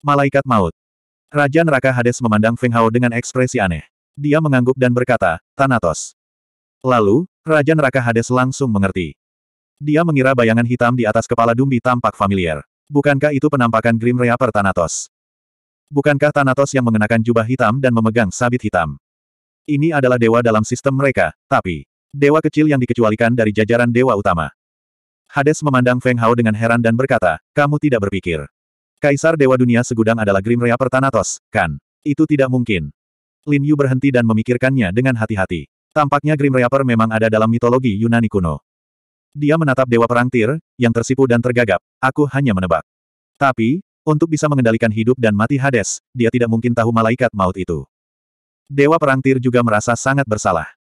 Malaikat maut. Raja neraka Hades memandang Feng Hao dengan ekspresi aneh. Dia mengangguk dan berkata, Thanatos. Lalu, Raja neraka Hades langsung mengerti. Dia mengira bayangan hitam di atas kepala Dumbi tampak familiar. Bukankah itu penampakan Grim Reaper Thanatos? Bukankah Thanatos yang mengenakan jubah hitam dan memegang sabit hitam? Ini adalah dewa dalam sistem mereka, tapi dewa kecil yang dikecualikan dari jajaran dewa utama. Hades memandang Feng Hao dengan heran dan berkata, kamu tidak berpikir Kaisar Dewa Dunia Segudang adalah Grim Reaper Thanatos, kan? Itu tidak mungkin. Lin Yu berhenti dan memikirkannya dengan hati-hati. Tampaknya Grim Reaper memang ada dalam mitologi Yunani kuno. Dia menatap Dewa Perang Tir, yang tersipu dan tergagap. Aku hanya menebak. Tapi, untuk bisa mengendalikan hidup dan mati Hades, dia tidak mungkin tahu malaikat maut itu. Dewa Perang Tir juga merasa sangat bersalah.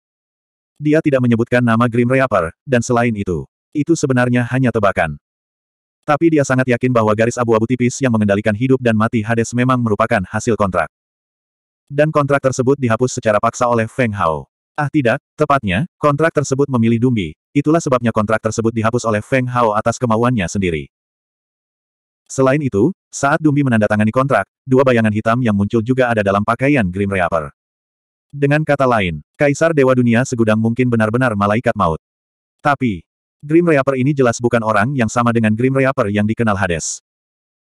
Dia tidak menyebutkan nama Grim Reaper, dan selain itu, itu sebenarnya hanya tebakan. Tapi dia sangat yakin bahwa garis abu-abu tipis yang mengendalikan hidup dan mati Hades memang merupakan hasil kontrak. Dan kontrak tersebut dihapus secara paksa oleh Feng Hao. Ah tidak, tepatnya, kontrak tersebut memilih Dumbi, itulah sebabnya kontrak tersebut dihapus oleh Feng Hao atas kemauannya sendiri. Selain itu, saat Dumbi menandatangani kontrak, dua bayangan hitam yang muncul juga ada dalam pakaian Grim Reaper. Dengan kata lain, Kaisar Dewa Dunia segudang mungkin benar-benar malaikat maut. Tapi, Grim Reaper ini jelas bukan orang yang sama dengan Grim Reaper yang dikenal Hades.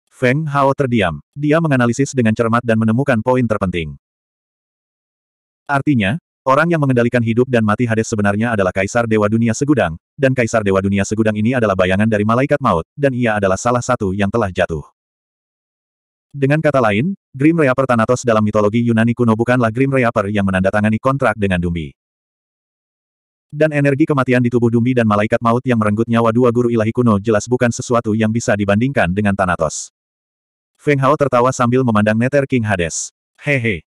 Feng Hao terdiam. Dia menganalisis dengan cermat dan menemukan poin terpenting. Artinya, orang yang mengendalikan hidup dan mati Hades sebenarnya adalah Kaisar Dewa Dunia Segudang, dan Kaisar Dewa Dunia Segudang ini adalah bayangan dari Malaikat Maut, dan ia adalah salah satu yang telah jatuh. Dengan kata lain, Grim Reaper Thanatos dalam mitologi Yunani kuno bukanlah Grim Reaper yang menandatangani kontrak dengan Dumbi. Dan energi kematian di tubuh Dumbi dan malaikat maut yang merenggut nyawa dua guru ilahi kuno jelas bukan sesuatu yang bisa dibandingkan dengan Thanatos. Feng Hao tertawa sambil memandang Nether King Hades. Hehe.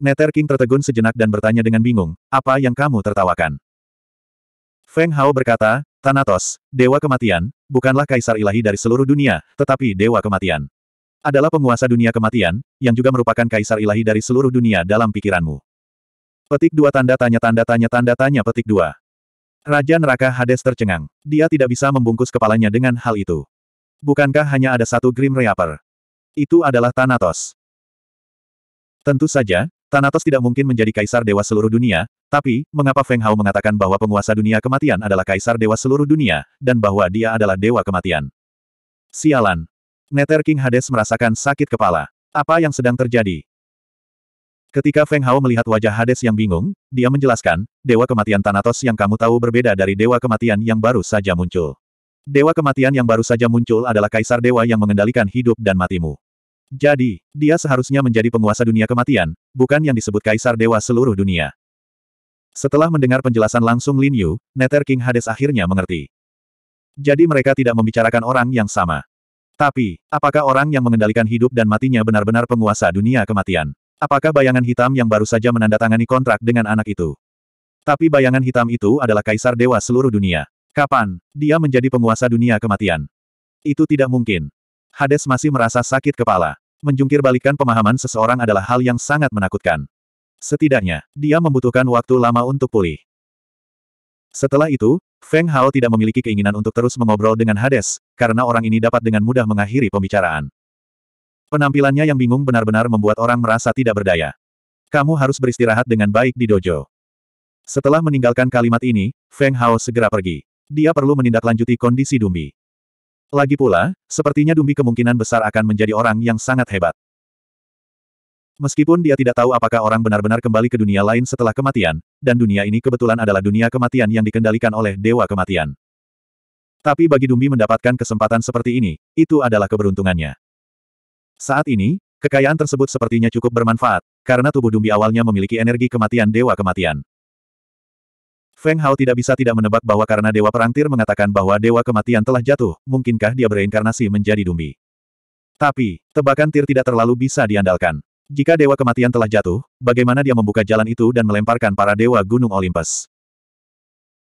Nether King tertegun sejenak dan bertanya dengan bingung, apa yang kamu tertawakan? Feng Hao berkata, Thanatos, Dewa Kematian, bukanlah kaisar ilahi dari seluruh dunia, tetapi Dewa Kematian. Adalah penguasa dunia kematian, yang juga merupakan kaisar ilahi dari seluruh dunia dalam pikiranmu. Petik dua tanda tanya tanda tanya tanda tanya petik dua. Raja Neraka Hades tercengang. Dia tidak bisa membungkus kepalanya dengan hal itu. Bukankah hanya ada satu Grim Reaper? Itu adalah Thanatos. Tentu saja, Thanatos tidak mungkin menjadi kaisar dewa seluruh dunia, tapi, mengapa Feng Hao mengatakan bahwa penguasa dunia kematian adalah kaisar dewa seluruh dunia, dan bahwa dia adalah dewa kematian? Sialan. Nether King Hades merasakan sakit kepala. Apa yang sedang terjadi? Ketika Feng Hao melihat wajah Hades yang bingung, dia menjelaskan, Dewa Kematian Thanatos yang kamu tahu berbeda dari Dewa Kematian yang baru saja muncul. Dewa Kematian yang baru saja muncul adalah Kaisar Dewa yang mengendalikan hidup dan matimu. Jadi, dia seharusnya menjadi penguasa dunia kematian, bukan yang disebut Kaisar Dewa seluruh dunia. Setelah mendengar penjelasan langsung Lin Yu, Nether King Hades akhirnya mengerti. Jadi mereka tidak membicarakan orang yang sama. Tapi, apakah orang yang mengendalikan hidup dan matinya benar-benar penguasa dunia kematian? Apakah bayangan hitam yang baru saja menandatangani kontrak dengan anak itu? Tapi bayangan hitam itu adalah kaisar dewa seluruh dunia. Kapan dia menjadi penguasa dunia kematian? Itu tidak mungkin. Hades masih merasa sakit kepala. Menjungkir balikan pemahaman seseorang adalah hal yang sangat menakutkan. Setidaknya, dia membutuhkan waktu lama untuk pulih. Setelah itu, Feng Hao tidak memiliki keinginan untuk terus mengobrol dengan Hades, karena orang ini dapat dengan mudah mengakhiri pembicaraan. Penampilannya yang bingung benar-benar membuat orang merasa tidak berdaya. Kamu harus beristirahat dengan baik di dojo. Setelah meninggalkan kalimat ini, Feng Hao segera pergi. Dia perlu menindaklanjuti kondisi Dumbi. Lagi pula, sepertinya Dumbi kemungkinan besar akan menjadi orang yang sangat hebat. Meskipun dia tidak tahu apakah orang benar-benar kembali ke dunia lain setelah kematian, dan dunia ini kebetulan adalah dunia kematian yang dikendalikan oleh Dewa Kematian. Tapi bagi Dumbi mendapatkan kesempatan seperti ini, itu adalah keberuntungannya. Saat ini, kekayaan tersebut sepertinya cukup bermanfaat, karena tubuh Dumbi awalnya memiliki energi kematian Dewa Kematian. Feng Hao tidak bisa tidak menebak bahwa karena Dewa perang Perangtir mengatakan bahwa Dewa Kematian telah jatuh, mungkinkah dia bereinkarnasi menjadi Dumbi. Tapi, tebakan Tir tidak terlalu bisa diandalkan. Jika Dewa Kematian telah jatuh, bagaimana dia membuka jalan itu dan melemparkan para Dewa Gunung Olympus?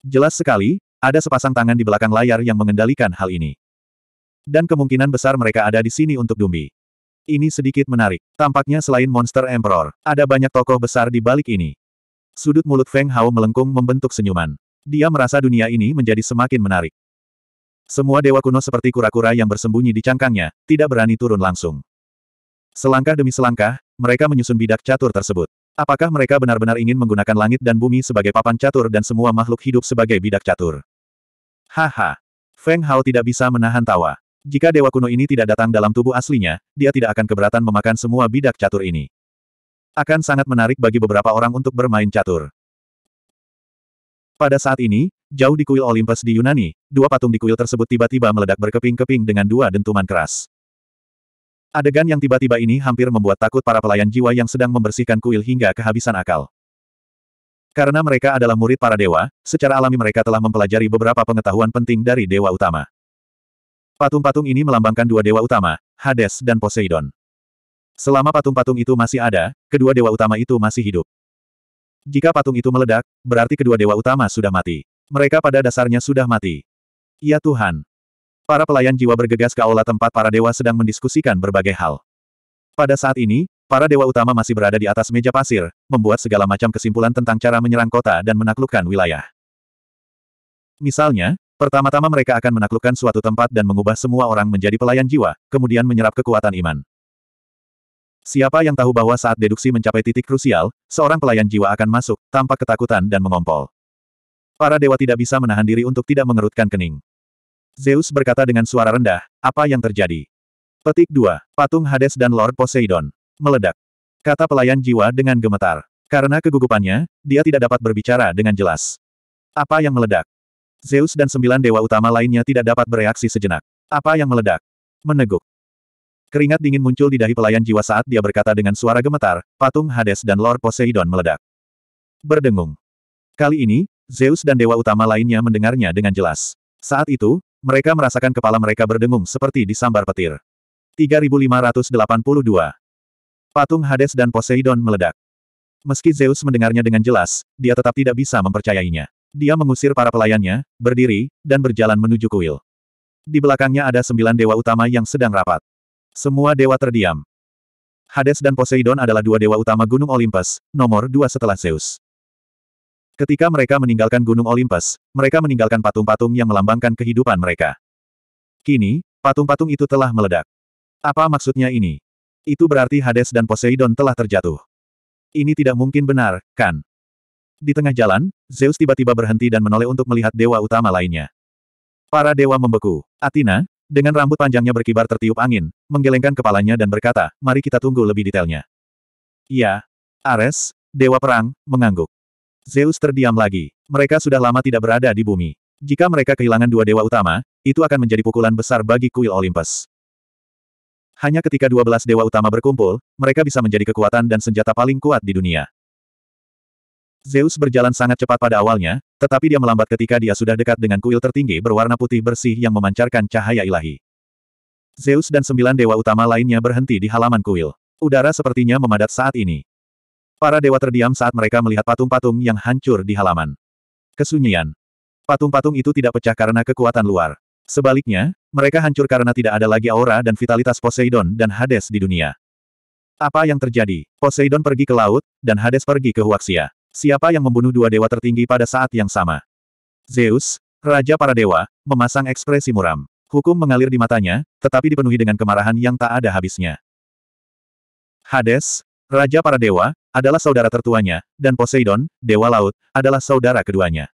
Jelas sekali, ada sepasang tangan di belakang layar yang mengendalikan hal ini. Dan kemungkinan besar mereka ada di sini untuk Dumbi. Ini sedikit menarik. Tampaknya selain monster emperor, ada banyak tokoh besar di balik ini. Sudut mulut Feng Hao melengkung membentuk senyuman. Dia merasa dunia ini menjadi semakin menarik. Semua dewa kuno seperti kura-kura yang bersembunyi di cangkangnya, tidak berani turun langsung. Selangkah demi selangkah, mereka menyusun bidak catur tersebut. Apakah mereka benar-benar ingin menggunakan langit dan bumi sebagai papan catur dan semua makhluk hidup sebagai bidak catur? Haha. Feng Hao tidak bisa menahan tawa. Jika dewa kuno ini tidak datang dalam tubuh aslinya, dia tidak akan keberatan memakan semua bidak catur ini. Akan sangat menarik bagi beberapa orang untuk bermain catur. Pada saat ini, jauh di kuil Olympus di Yunani, dua patung di kuil tersebut tiba-tiba meledak berkeping-keping dengan dua dentuman keras. Adegan yang tiba-tiba ini hampir membuat takut para pelayan jiwa yang sedang membersihkan kuil hingga kehabisan akal. Karena mereka adalah murid para dewa, secara alami mereka telah mempelajari beberapa pengetahuan penting dari dewa utama. Patung-patung ini melambangkan dua dewa utama, Hades dan Poseidon. Selama patung-patung itu masih ada, kedua dewa utama itu masih hidup. Jika patung itu meledak, berarti kedua dewa utama sudah mati. Mereka pada dasarnya sudah mati. Ya Tuhan. Para pelayan jiwa bergegas ke aula tempat para dewa sedang mendiskusikan berbagai hal. Pada saat ini, para dewa utama masih berada di atas meja pasir, membuat segala macam kesimpulan tentang cara menyerang kota dan menaklukkan wilayah. Misalnya, Pertama-tama mereka akan menaklukkan suatu tempat dan mengubah semua orang menjadi pelayan jiwa, kemudian menyerap kekuatan iman. Siapa yang tahu bahwa saat deduksi mencapai titik krusial, seorang pelayan jiwa akan masuk, tanpa ketakutan dan mengompol. Para dewa tidak bisa menahan diri untuk tidak mengerutkan kening. Zeus berkata dengan suara rendah, apa yang terjadi? Petik 2. Patung Hades dan Lord Poseidon. Meledak. Kata pelayan jiwa dengan gemetar. Karena kegugupannya, dia tidak dapat berbicara dengan jelas. Apa yang meledak? Zeus dan sembilan dewa utama lainnya tidak dapat bereaksi sejenak. Apa yang meledak? Meneguk. Keringat dingin muncul di dahi pelayan jiwa saat dia berkata dengan suara gemetar, patung Hades dan Lord Poseidon meledak. Berdengung. Kali ini, Zeus dan dewa utama lainnya mendengarnya dengan jelas. Saat itu, mereka merasakan kepala mereka berdengung seperti disambar petir. 3582. Patung Hades dan Poseidon meledak. Meski Zeus mendengarnya dengan jelas, dia tetap tidak bisa mempercayainya. Dia mengusir para pelayannya, berdiri, dan berjalan menuju kuil. Di belakangnya ada sembilan dewa utama yang sedang rapat. Semua dewa terdiam. Hades dan Poseidon adalah dua dewa utama Gunung Olympus, nomor dua setelah Zeus. Ketika mereka meninggalkan Gunung Olympus, mereka meninggalkan patung-patung yang melambangkan kehidupan mereka. Kini, patung-patung itu telah meledak. Apa maksudnya ini? Itu berarti Hades dan Poseidon telah terjatuh. Ini tidak mungkin benar, kan? Di tengah jalan, Zeus tiba-tiba berhenti dan menoleh untuk melihat dewa utama lainnya. Para dewa membeku. Athena, dengan rambut panjangnya berkibar tertiup angin, menggelengkan kepalanya dan berkata, mari kita tunggu lebih detailnya. Ya, Ares, dewa perang, mengangguk. Zeus terdiam lagi. Mereka sudah lama tidak berada di bumi. Jika mereka kehilangan dua dewa utama, itu akan menjadi pukulan besar bagi kuil Olympus. Hanya ketika dua belas dewa utama berkumpul, mereka bisa menjadi kekuatan dan senjata paling kuat di dunia. Zeus berjalan sangat cepat pada awalnya, tetapi dia melambat ketika dia sudah dekat dengan kuil tertinggi berwarna putih bersih yang memancarkan cahaya ilahi. Zeus dan sembilan dewa utama lainnya berhenti di halaman kuil. Udara sepertinya memadat saat ini. Para dewa terdiam saat mereka melihat patung-patung yang hancur di halaman. Kesunyian. Patung-patung itu tidak pecah karena kekuatan luar. Sebaliknya, mereka hancur karena tidak ada lagi aura dan vitalitas Poseidon dan Hades di dunia. Apa yang terjadi? Poseidon pergi ke laut, dan Hades pergi ke Huaxia. Siapa yang membunuh dua dewa tertinggi pada saat yang sama? Zeus, Raja para dewa, memasang ekspresi muram. Hukum mengalir di matanya, tetapi dipenuhi dengan kemarahan yang tak ada habisnya. Hades, Raja para dewa, adalah saudara tertuanya, dan Poseidon, dewa laut, adalah saudara keduanya.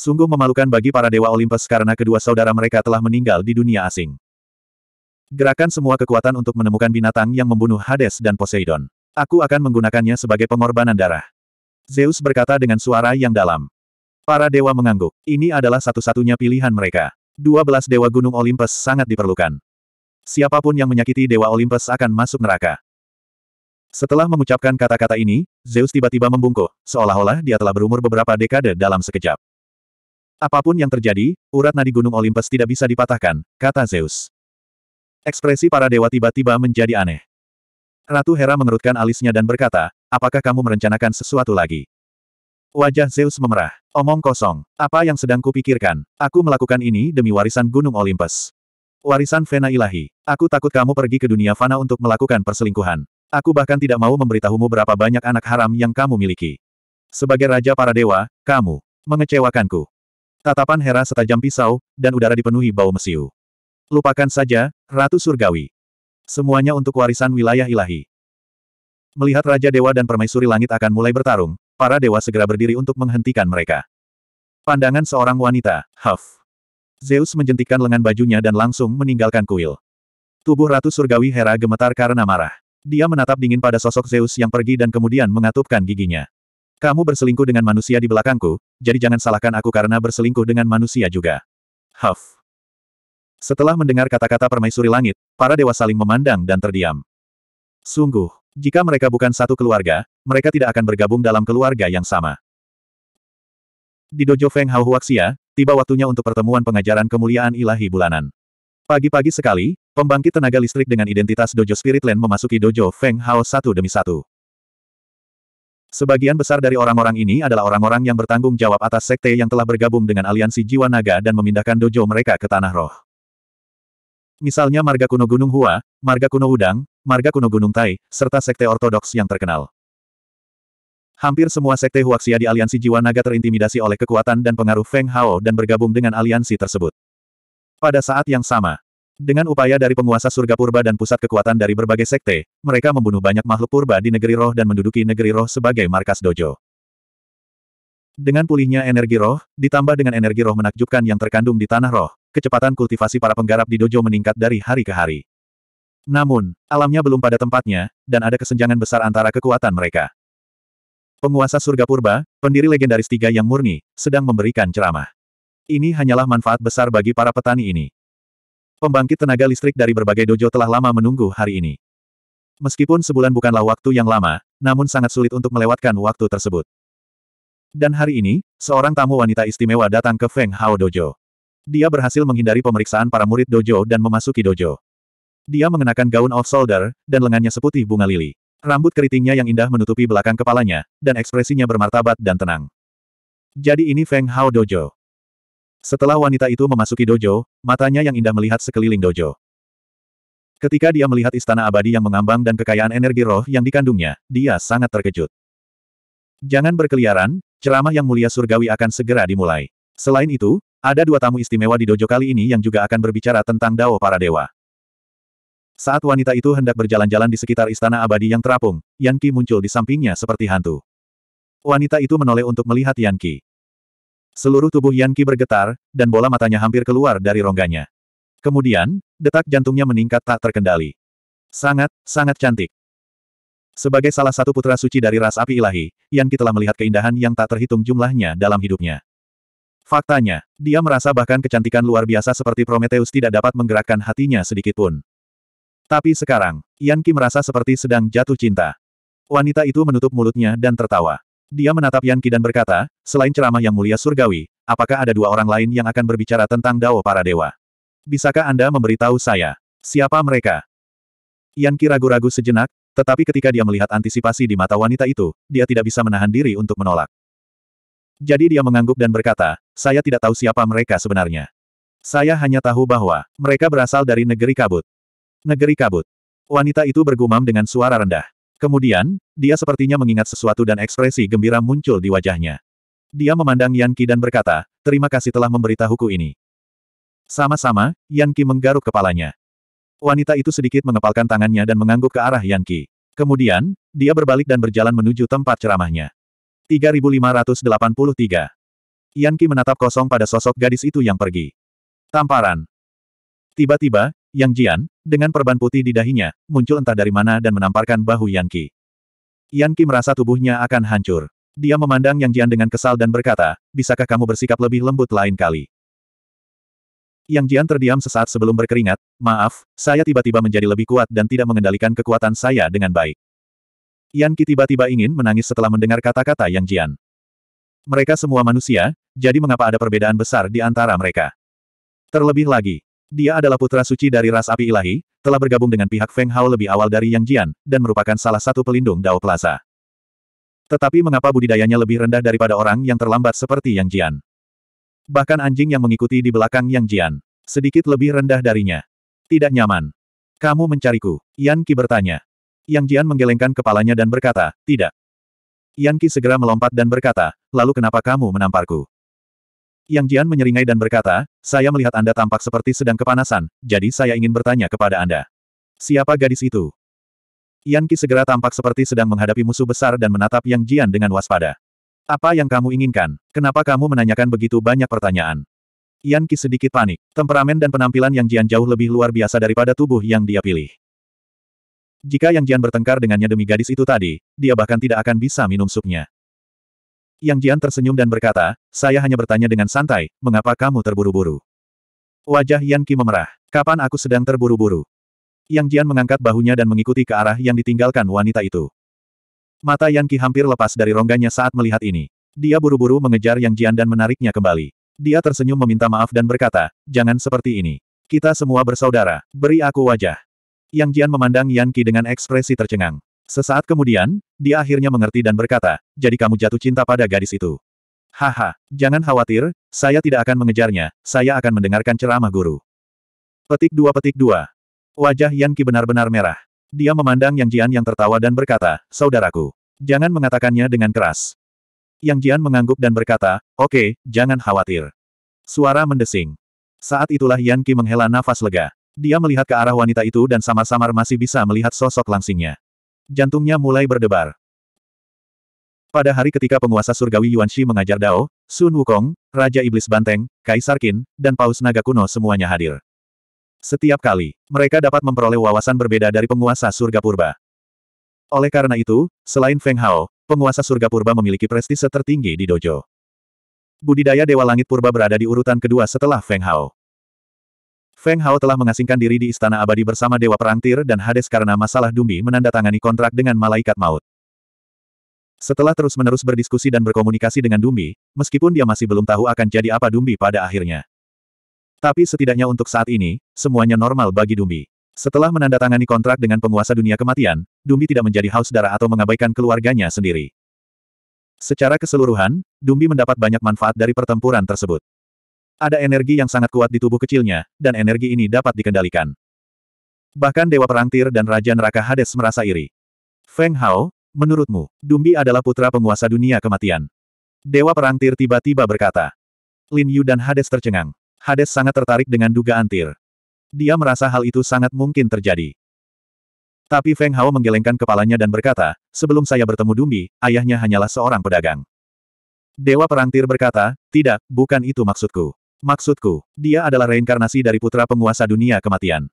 Sungguh memalukan bagi para dewa Olympus karena kedua saudara mereka telah meninggal di dunia asing. Gerakan semua kekuatan untuk menemukan binatang yang membunuh Hades dan Poseidon. Aku akan menggunakannya sebagai pengorbanan darah. Zeus berkata dengan suara yang dalam. Para dewa mengangguk. Ini adalah satu-satunya pilihan mereka. Dua belas dewa gunung Olympus sangat diperlukan. Siapapun yang menyakiti dewa Olympus akan masuk neraka. Setelah mengucapkan kata-kata ini, Zeus tiba-tiba membungkuk, seolah-olah dia telah berumur beberapa dekade dalam sekejap. Apapun yang terjadi, urat nadi Gunung Olympus tidak bisa dipatahkan, kata Zeus. Ekspresi para dewa tiba-tiba menjadi aneh. Ratu Hera mengerutkan alisnya dan berkata, Apakah kamu merencanakan sesuatu lagi? Wajah Zeus memerah. Omong kosong. Apa yang sedang kupikirkan? Aku melakukan ini demi warisan Gunung Olympus. Warisan Vena Ilahi. Aku takut kamu pergi ke dunia fana untuk melakukan perselingkuhan. Aku bahkan tidak mau memberitahumu berapa banyak anak haram yang kamu miliki. Sebagai Raja para Dewa, kamu mengecewakanku. Tatapan Hera setajam pisau, dan udara dipenuhi bau mesiu. Lupakan saja, Ratu Surgawi. Semuanya untuk warisan wilayah ilahi. Melihat Raja Dewa dan Permaisuri Langit akan mulai bertarung, para dewa segera berdiri untuk menghentikan mereka. Pandangan seorang wanita, Huff. Zeus menjentikan lengan bajunya dan langsung meninggalkan kuil. Tubuh Ratu Surgawi Hera gemetar karena marah. Dia menatap dingin pada sosok Zeus yang pergi dan kemudian mengatupkan giginya. Kamu berselingkuh dengan manusia di belakangku, jadi jangan salahkan aku karena berselingkuh dengan manusia juga. Huff. Setelah mendengar kata-kata permaisuri langit, para dewa saling memandang dan terdiam. Sungguh, jika mereka bukan satu keluarga, mereka tidak akan bergabung dalam keluarga yang sama. Di dojo Feng Hao Huaxia, tiba waktunya untuk pertemuan pengajaran kemuliaan ilahi bulanan. Pagi-pagi sekali, pembangkit tenaga listrik dengan identitas dojo Spirit Land memasuki dojo Feng Hao satu demi satu. Sebagian besar dari orang-orang ini adalah orang-orang yang bertanggung jawab atas sekte yang telah bergabung dengan aliansi jiwa naga dan memindahkan dojo mereka ke tanah roh. Misalnya marga kuno Gunung Hua, marga kuno Udang, marga kuno Gunung Tai, serta sekte ortodoks yang terkenal. Hampir semua sekte Huaxia di aliansi jiwa naga terintimidasi oleh kekuatan dan pengaruh Feng Hao dan bergabung dengan aliansi tersebut. Pada saat yang sama, dengan upaya dari penguasa surga purba dan pusat kekuatan dari berbagai sekte, mereka membunuh banyak makhluk purba di negeri roh dan menduduki negeri roh sebagai markas dojo. Dengan pulihnya energi roh, ditambah dengan energi roh menakjubkan yang terkandung di tanah roh, kecepatan kultivasi para penggarap di dojo meningkat dari hari ke hari. Namun, alamnya belum pada tempatnya, dan ada kesenjangan besar antara kekuatan mereka. Penguasa surga purba, pendiri legendaris tiga yang murni, sedang memberikan ceramah. Ini hanyalah manfaat besar bagi para petani ini. Pembangkit tenaga listrik dari berbagai dojo telah lama menunggu hari ini. Meskipun sebulan bukanlah waktu yang lama, namun sangat sulit untuk melewatkan waktu tersebut. Dan hari ini, seorang tamu wanita istimewa datang ke Feng Hao Dojo. Dia berhasil menghindari pemeriksaan para murid dojo dan memasuki dojo. Dia mengenakan gaun of solder dan lengannya seputih bunga lili. Rambut keritingnya yang indah menutupi belakang kepalanya, dan ekspresinya bermartabat dan tenang. Jadi ini Feng Hao Dojo. Setelah wanita itu memasuki dojo, matanya yang indah melihat sekeliling dojo. Ketika dia melihat istana abadi yang mengambang dan kekayaan energi roh yang dikandungnya, dia sangat terkejut. Jangan berkeliaran, Ceramah yang mulia surgawi akan segera dimulai. Selain itu, ada dua tamu istimewa di dojo kali ini yang juga akan berbicara tentang Dao para dewa. Saat wanita itu hendak berjalan-jalan di sekitar istana abadi yang terapung, Yan muncul di sampingnya seperti hantu. Wanita itu menoleh untuk melihat Yan Seluruh tubuh Yan bergetar, dan bola matanya hampir keluar dari rongganya. Kemudian, detak jantungnya meningkat tak terkendali. Sangat, sangat cantik. Sebagai salah satu putra suci dari ras api ilahi, Yan Qi telah melihat keindahan yang tak terhitung jumlahnya dalam hidupnya. Faktanya, dia merasa bahkan kecantikan luar biasa seperti Prometheus tidak dapat menggerakkan hatinya sedikitpun. Tapi sekarang, Yan Qi merasa seperti sedang jatuh cinta. Wanita itu menutup mulutnya dan tertawa. Dia menatap Yan Qi dan berkata, selain ceramah yang mulia surgawi, apakah ada dua orang lain yang akan berbicara tentang Dao para dewa? Bisakah Anda memberitahu saya? Siapa mereka? Yan Qi ragu-ragu sejenak, tetapi ketika dia melihat antisipasi di mata wanita itu, dia tidak bisa menahan diri untuk menolak. Jadi dia mengangguk dan berkata, saya tidak tahu siapa mereka sebenarnya. Saya hanya tahu bahwa mereka berasal dari negeri kabut. Negeri kabut. Wanita itu bergumam dengan suara rendah. Kemudian, dia sepertinya mengingat sesuatu dan ekspresi gembira muncul di wajahnya. Dia memandang Yan Qi dan berkata, terima kasih telah memberitahuku ini. Sama-sama, Yan Qi menggaruk kepalanya. Wanita itu sedikit mengepalkan tangannya dan mengangguk ke arah Yan Kemudian, dia berbalik dan berjalan menuju tempat ceramahnya. 3583 Yan menatap kosong pada sosok gadis itu yang pergi. Tamparan. Tiba-tiba, Yang Jian, dengan perban putih di dahinya, muncul entah dari mana dan menamparkan bahu Yan Qi. merasa tubuhnya akan hancur. Dia memandang Yang Jian dengan kesal dan berkata, bisakah kamu bersikap lebih lembut lain kali? Yang Jian terdiam sesaat sebelum berkeringat, maaf, saya tiba-tiba menjadi lebih kuat dan tidak mengendalikan kekuatan saya dengan baik. Yan Qi tiba-tiba ingin menangis setelah mendengar kata-kata Yang Jian. Mereka semua manusia, jadi mengapa ada perbedaan besar di antara mereka? Terlebih lagi, dia adalah putra suci dari ras api ilahi, telah bergabung dengan pihak Feng Hao lebih awal dari Yang Jian, dan merupakan salah satu pelindung Dao Plaza. Tetapi mengapa budidayanya lebih rendah daripada orang yang terlambat seperti Yang Jian? Bahkan anjing yang mengikuti di belakang Yang Jian. Sedikit lebih rendah darinya. Tidak nyaman. Kamu mencariku? Yan Qi bertanya. Yang Jian menggelengkan kepalanya dan berkata, tidak. Yan Qi segera melompat dan berkata, lalu kenapa kamu menamparku? Yang Jian menyeringai dan berkata, saya melihat Anda tampak seperti sedang kepanasan, jadi saya ingin bertanya kepada Anda. Siapa gadis itu? Yan Qi segera tampak seperti sedang menghadapi musuh besar dan menatap Yang Jian dengan waspada. Apa yang kamu inginkan? Kenapa kamu menanyakan begitu banyak pertanyaan? Yan Qi sedikit panik. Temperamen dan penampilan Yang Jian jauh lebih luar biasa daripada tubuh yang dia pilih. Jika Yang Jian bertengkar dengannya demi gadis itu tadi, dia bahkan tidak akan bisa minum supnya. Yang Jian tersenyum dan berkata, saya hanya bertanya dengan santai, mengapa kamu terburu-buru? Wajah Yan Qi memerah. Kapan aku sedang terburu-buru? Yang Jian mengangkat bahunya dan mengikuti ke arah yang ditinggalkan wanita itu. Mata Yan Qi hampir lepas dari rongganya saat melihat ini. Dia buru-buru mengejar Yang Jian dan menariknya kembali. Dia tersenyum meminta maaf dan berkata, jangan seperti ini. Kita semua bersaudara, beri aku wajah. Yang Jian memandang Yan Qi dengan ekspresi tercengang. Sesaat kemudian, dia akhirnya mengerti dan berkata, jadi kamu jatuh cinta pada gadis itu. Haha, jangan khawatir, saya tidak akan mengejarnya, saya akan mendengarkan ceramah guru. Petik dua petik dua. Wajah Yan Qi benar-benar merah. Dia memandang Yang Jian yang tertawa dan berkata, Saudaraku, jangan mengatakannya dengan keras. Yang Jian mengangguk dan berkata, oke, okay, jangan khawatir. Suara mendesing. Saat itulah Yan Qi menghela nafas lega. Dia melihat ke arah wanita itu dan samar-samar masih bisa melihat sosok langsingnya. Jantungnya mulai berdebar. Pada hari ketika penguasa surgawi Yuan Shi mengajar Dao, Sun Wukong, Raja Iblis Banteng, Kaisar Qin, dan Paus Naga Kuno semuanya hadir. Setiap kali, mereka dapat memperoleh wawasan berbeda dari penguasa surga purba. Oleh karena itu, selain Feng Hao, penguasa surga purba memiliki prestise tertinggi di dojo. Budidaya Dewa Langit Purba berada di urutan kedua setelah Feng Hao. Feng Hao telah mengasingkan diri di Istana Abadi bersama Dewa Perangtir dan Hades karena masalah Dumbi menandatangani kontrak dengan Malaikat Maut. Setelah terus-menerus berdiskusi dan berkomunikasi dengan Dumbi, meskipun dia masih belum tahu akan jadi apa Dumbi pada akhirnya. Tapi setidaknya untuk saat ini, semuanya normal bagi Dumbi. Setelah menandatangani kontrak dengan penguasa dunia kematian, Dumbi tidak menjadi haus darah atau mengabaikan keluarganya sendiri. Secara keseluruhan, Dumbi mendapat banyak manfaat dari pertempuran tersebut. Ada energi yang sangat kuat di tubuh kecilnya, dan energi ini dapat dikendalikan. Bahkan Dewa Perang Tir dan Raja Neraka Hades merasa iri. Feng Hao, menurutmu, Dumbi adalah putra penguasa dunia kematian. Dewa Perang Tir tiba-tiba berkata. Lin Yu dan Hades tercengang. Hades sangat tertarik dengan dugaan Tir. Dia merasa hal itu sangat mungkin terjadi. Tapi Feng Hao menggelengkan kepalanya dan berkata, sebelum saya bertemu Dumbi, ayahnya hanyalah seorang pedagang. Dewa Perang Tir berkata, tidak, bukan itu maksudku. Maksudku, dia adalah reinkarnasi dari putra penguasa dunia kematian.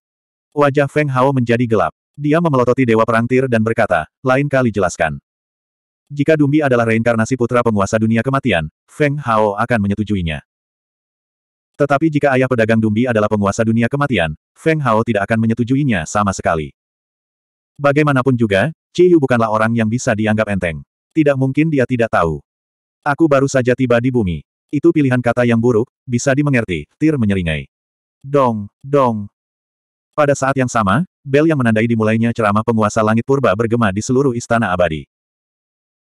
Wajah Feng Hao menjadi gelap. Dia memelototi Dewa Perang Tir dan berkata, lain kali jelaskan. Jika Dumbi adalah reinkarnasi putra penguasa dunia kematian, Feng Hao akan menyetujuinya. Tetapi jika ayah pedagang Dumbi adalah penguasa dunia kematian, Feng Hao tidak akan menyetujuinya sama sekali. Bagaimanapun juga, Yu bukanlah orang yang bisa dianggap enteng. Tidak mungkin dia tidak tahu. Aku baru saja tiba di bumi. Itu pilihan kata yang buruk, bisa dimengerti, Tir menyeringai. Dong, dong. Pada saat yang sama, bel yang menandai dimulainya ceramah penguasa langit purba bergema di seluruh istana abadi.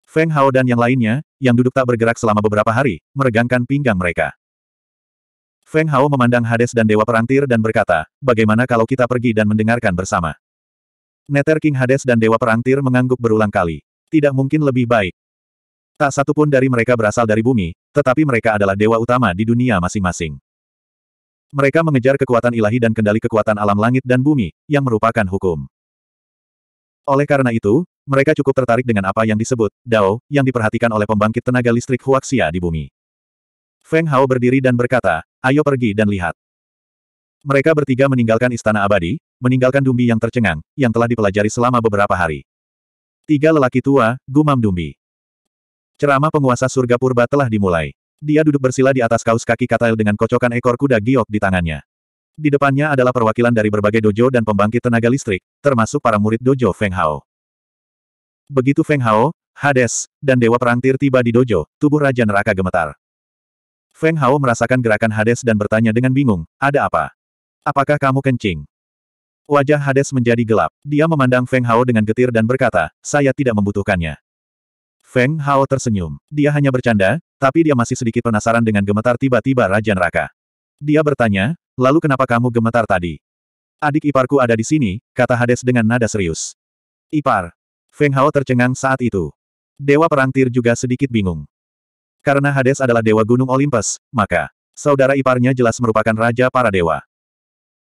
Feng Hao dan yang lainnya, yang duduk tak bergerak selama beberapa hari, meregangkan pinggang mereka. Feng Hao memandang Hades dan Dewa Perang Tir dan berkata, bagaimana kalau kita pergi dan mendengarkan bersama? Nether King Hades dan Dewa Perang Tir mengangguk berulang kali. Tidak mungkin lebih baik. Tak satu pun dari mereka berasal dari bumi, tetapi mereka adalah dewa utama di dunia masing-masing. Mereka mengejar kekuatan ilahi dan kendali kekuatan alam langit dan bumi, yang merupakan hukum. Oleh karena itu, mereka cukup tertarik dengan apa yang disebut Dao, yang diperhatikan oleh pembangkit tenaga listrik Huaxia di bumi. Feng Hao berdiri dan berkata, ayo pergi dan lihat. Mereka bertiga meninggalkan istana abadi, meninggalkan Dumbi yang tercengang, yang telah dipelajari selama beberapa hari. Tiga lelaki tua, gumam Dumbi. Ceramah penguasa surga purba telah dimulai. Dia duduk bersila di atas kaos kaki katail dengan kocokan ekor kuda giok di tangannya. Di depannya adalah perwakilan dari berbagai dojo dan pembangkit tenaga listrik, termasuk para murid dojo Feng Hao. Begitu Feng Hao, Hades, dan Dewa Perang Tir tiba di dojo, tubuh Raja Neraka gemetar. Feng Hao merasakan gerakan Hades dan bertanya dengan bingung, ada apa? Apakah kamu kencing? Wajah Hades menjadi gelap. Dia memandang Feng Hao dengan getir dan berkata, saya tidak membutuhkannya. Feng Hao tersenyum. Dia hanya bercanda, tapi dia masih sedikit penasaran dengan gemetar tiba-tiba Raja Neraka. Dia bertanya, lalu kenapa kamu gemetar tadi? Adik iparku ada di sini, kata Hades dengan nada serius. Ipar. Feng Hao tercengang saat itu. Dewa Perang Tir juga sedikit bingung. Karena Hades adalah dewa gunung Olympus, maka saudara iparnya jelas merupakan raja para dewa.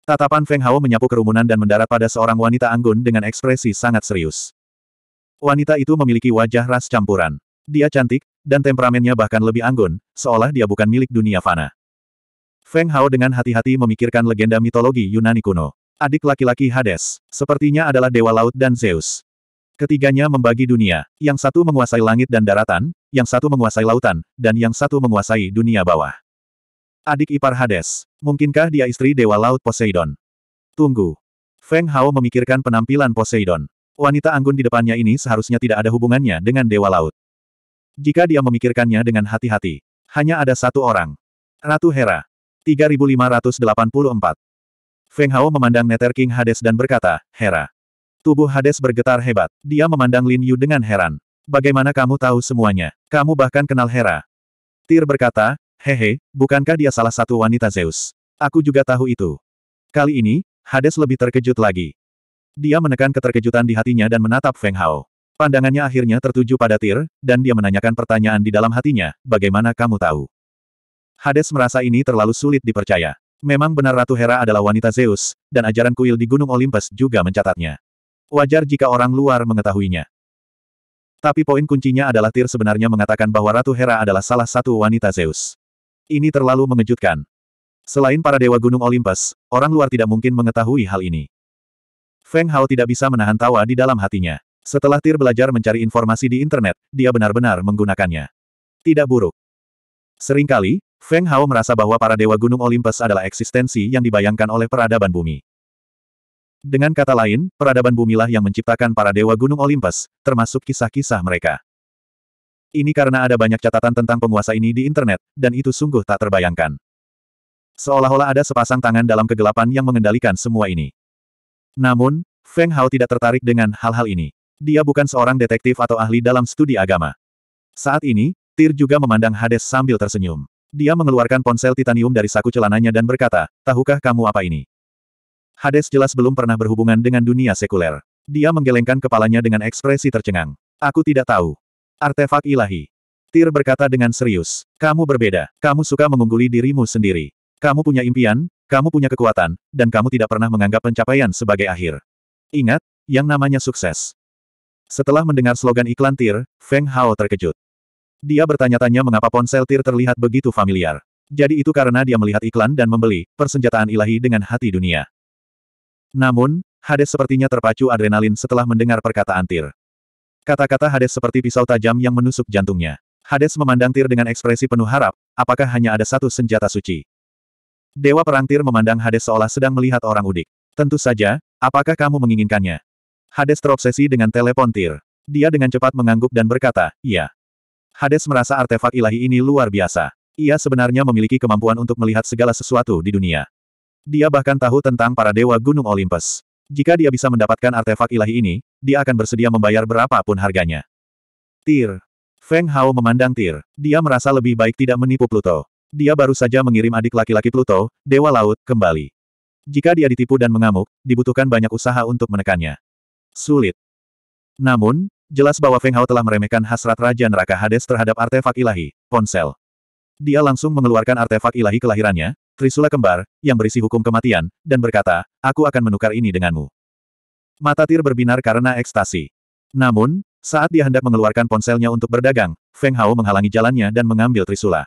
Tatapan Feng Hao menyapu kerumunan dan mendarat pada seorang wanita anggun dengan ekspresi sangat serius. Wanita itu memiliki wajah ras campuran. Dia cantik, dan temperamennya bahkan lebih anggun, seolah dia bukan milik dunia fana. Feng Hao dengan hati-hati memikirkan legenda mitologi Yunani kuno. Adik laki-laki Hades, sepertinya adalah dewa laut dan Zeus. Ketiganya membagi dunia, yang satu menguasai langit dan daratan, yang satu menguasai lautan, dan yang satu menguasai dunia bawah. Adik ipar Hades, mungkinkah dia istri Dewa Laut Poseidon? Tunggu. Feng Hao memikirkan penampilan Poseidon. Wanita anggun di depannya ini seharusnya tidak ada hubungannya dengan Dewa Laut. Jika dia memikirkannya dengan hati-hati, hanya ada satu orang. Ratu Hera. 3584. Feng Hao memandang Nether King Hades dan berkata, Hera. Tubuh Hades bergetar hebat. Dia memandang Lin Yu dengan heran. Bagaimana kamu tahu semuanya? Kamu bahkan kenal Hera. Tir berkata, hehe, bukankah dia salah satu wanita Zeus? Aku juga tahu itu. Kali ini, Hades lebih terkejut lagi. Dia menekan keterkejutan di hatinya dan menatap Feng Hao. Pandangannya akhirnya tertuju pada Tir, dan dia menanyakan pertanyaan di dalam hatinya, bagaimana kamu tahu? Hades merasa ini terlalu sulit dipercaya. Memang benar Ratu Hera adalah wanita Zeus, dan ajaran kuil di Gunung Olympus juga mencatatnya. Wajar jika orang luar mengetahuinya. Tapi poin kuncinya adalah Tir sebenarnya mengatakan bahwa Ratu Hera adalah salah satu wanita Zeus. Ini terlalu mengejutkan. Selain para dewa Gunung Olympus, orang luar tidak mungkin mengetahui hal ini. Feng Hao tidak bisa menahan tawa di dalam hatinya. Setelah Tir belajar mencari informasi di internet, dia benar-benar menggunakannya. Tidak buruk. Seringkali, Feng Hao merasa bahwa para dewa Gunung Olympus adalah eksistensi yang dibayangkan oleh peradaban bumi. Dengan kata lain, peradaban bumilah yang menciptakan para dewa Gunung Olympus, termasuk kisah-kisah mereka. Ini karena ada banyak catatan tentang penguasa ini di internet, dan itu sungguh tak terbayangkan. Seolah-olah ada sepasang tangan dalam kegelapan yang mengendalikan semua ini. Namun, Feng Hao tidak tertarik dengan hal-hal ini. Dia bukan seorang detektif atau ahli dalam studi agama. Saat ini, Tir juga memandang Hades sambil tersenyum. Dia mengeluarkan ponsel titanium dari saku celananya dan berkata, tahukah kamu apa ini? Hades jelas belum pernah berhubungan dengan dunia sekuler. Dia menggelengkan kepalanya dengan ekspresi tercengang. Aku tidak tahu. Artefak ilahi. Tir berkata dengan serius. Kamu berbeda. Kamu suka mengungguli dirimu sendiri. Kamu punya impian, kamu punya kekuatan, dan kamu tidak pernah menganggap pencapaian sebagai akhir. Ingat, yang namanya sukses. Setelah mendengar slogan iklan Tir, Feng Hao terkejut. Dia bertanya-tanya mengapa ponsel Tir terlihat begitu familiar. Jadi itu karena dia melihat iklan dan membeli persenjataan ilahi dengan hati dunia. Namun, Hades sepertinya terpacu adrenalin setelah mendengar perkataan Tir. Kata-kata Hades seperti pisau tajam yang menusuk jantungnya. Hades memandang Tir dengan ekspresi penuh harap, apakah hanya ada satu senjata suci? Dewa Perang Tir memandang Hades seolah sedang melihat orang udik. Tentu saja, apakah kamu menginginkannya? Hades terobsesi dengan telepon Tir. Dia dengan cepat mengangguk dan berkata, iya. Hades merasa artefak ilahi ini luar biasa. Ia sebenarnya memiliki kemampuan untuk melihat segala sesuatu di dunia. Dia bahkan tahu tentang para dewa Gunung Olympus. Jika dia bisa mendapatkan artefak ilahi ini, dia akan bersedia membayar berapapun harganya. Tir. Feng Hao memandang Tir. Dia merasa lebih baik tidak menipu Pluto. Dia baru saja mengirim adik laki-laki Pluto, Dewa Laut, kembali. Jika dia ditipu dan mengamuk, dibutuhkan banyak usaha untuk menekannya. Sulit. Namun, jelas bahwa Feng Hao telah meremehkan hasrat Raja Neraka Hades terhadap artefak ilahi, ponsel. Dia langsung mengeluarkan artefak ilahi kelahirannya, Trisula kembar, yang berisi hukum kematian, dan berkata, aku akan menukar ini denganmu. Mata Tir berbinar karena ekstasi. Namun, saat dia hendak mengeluarkan ponselnya untuk berdagang, Feng Hao menghalangi jalannya dan mengambil Trisula.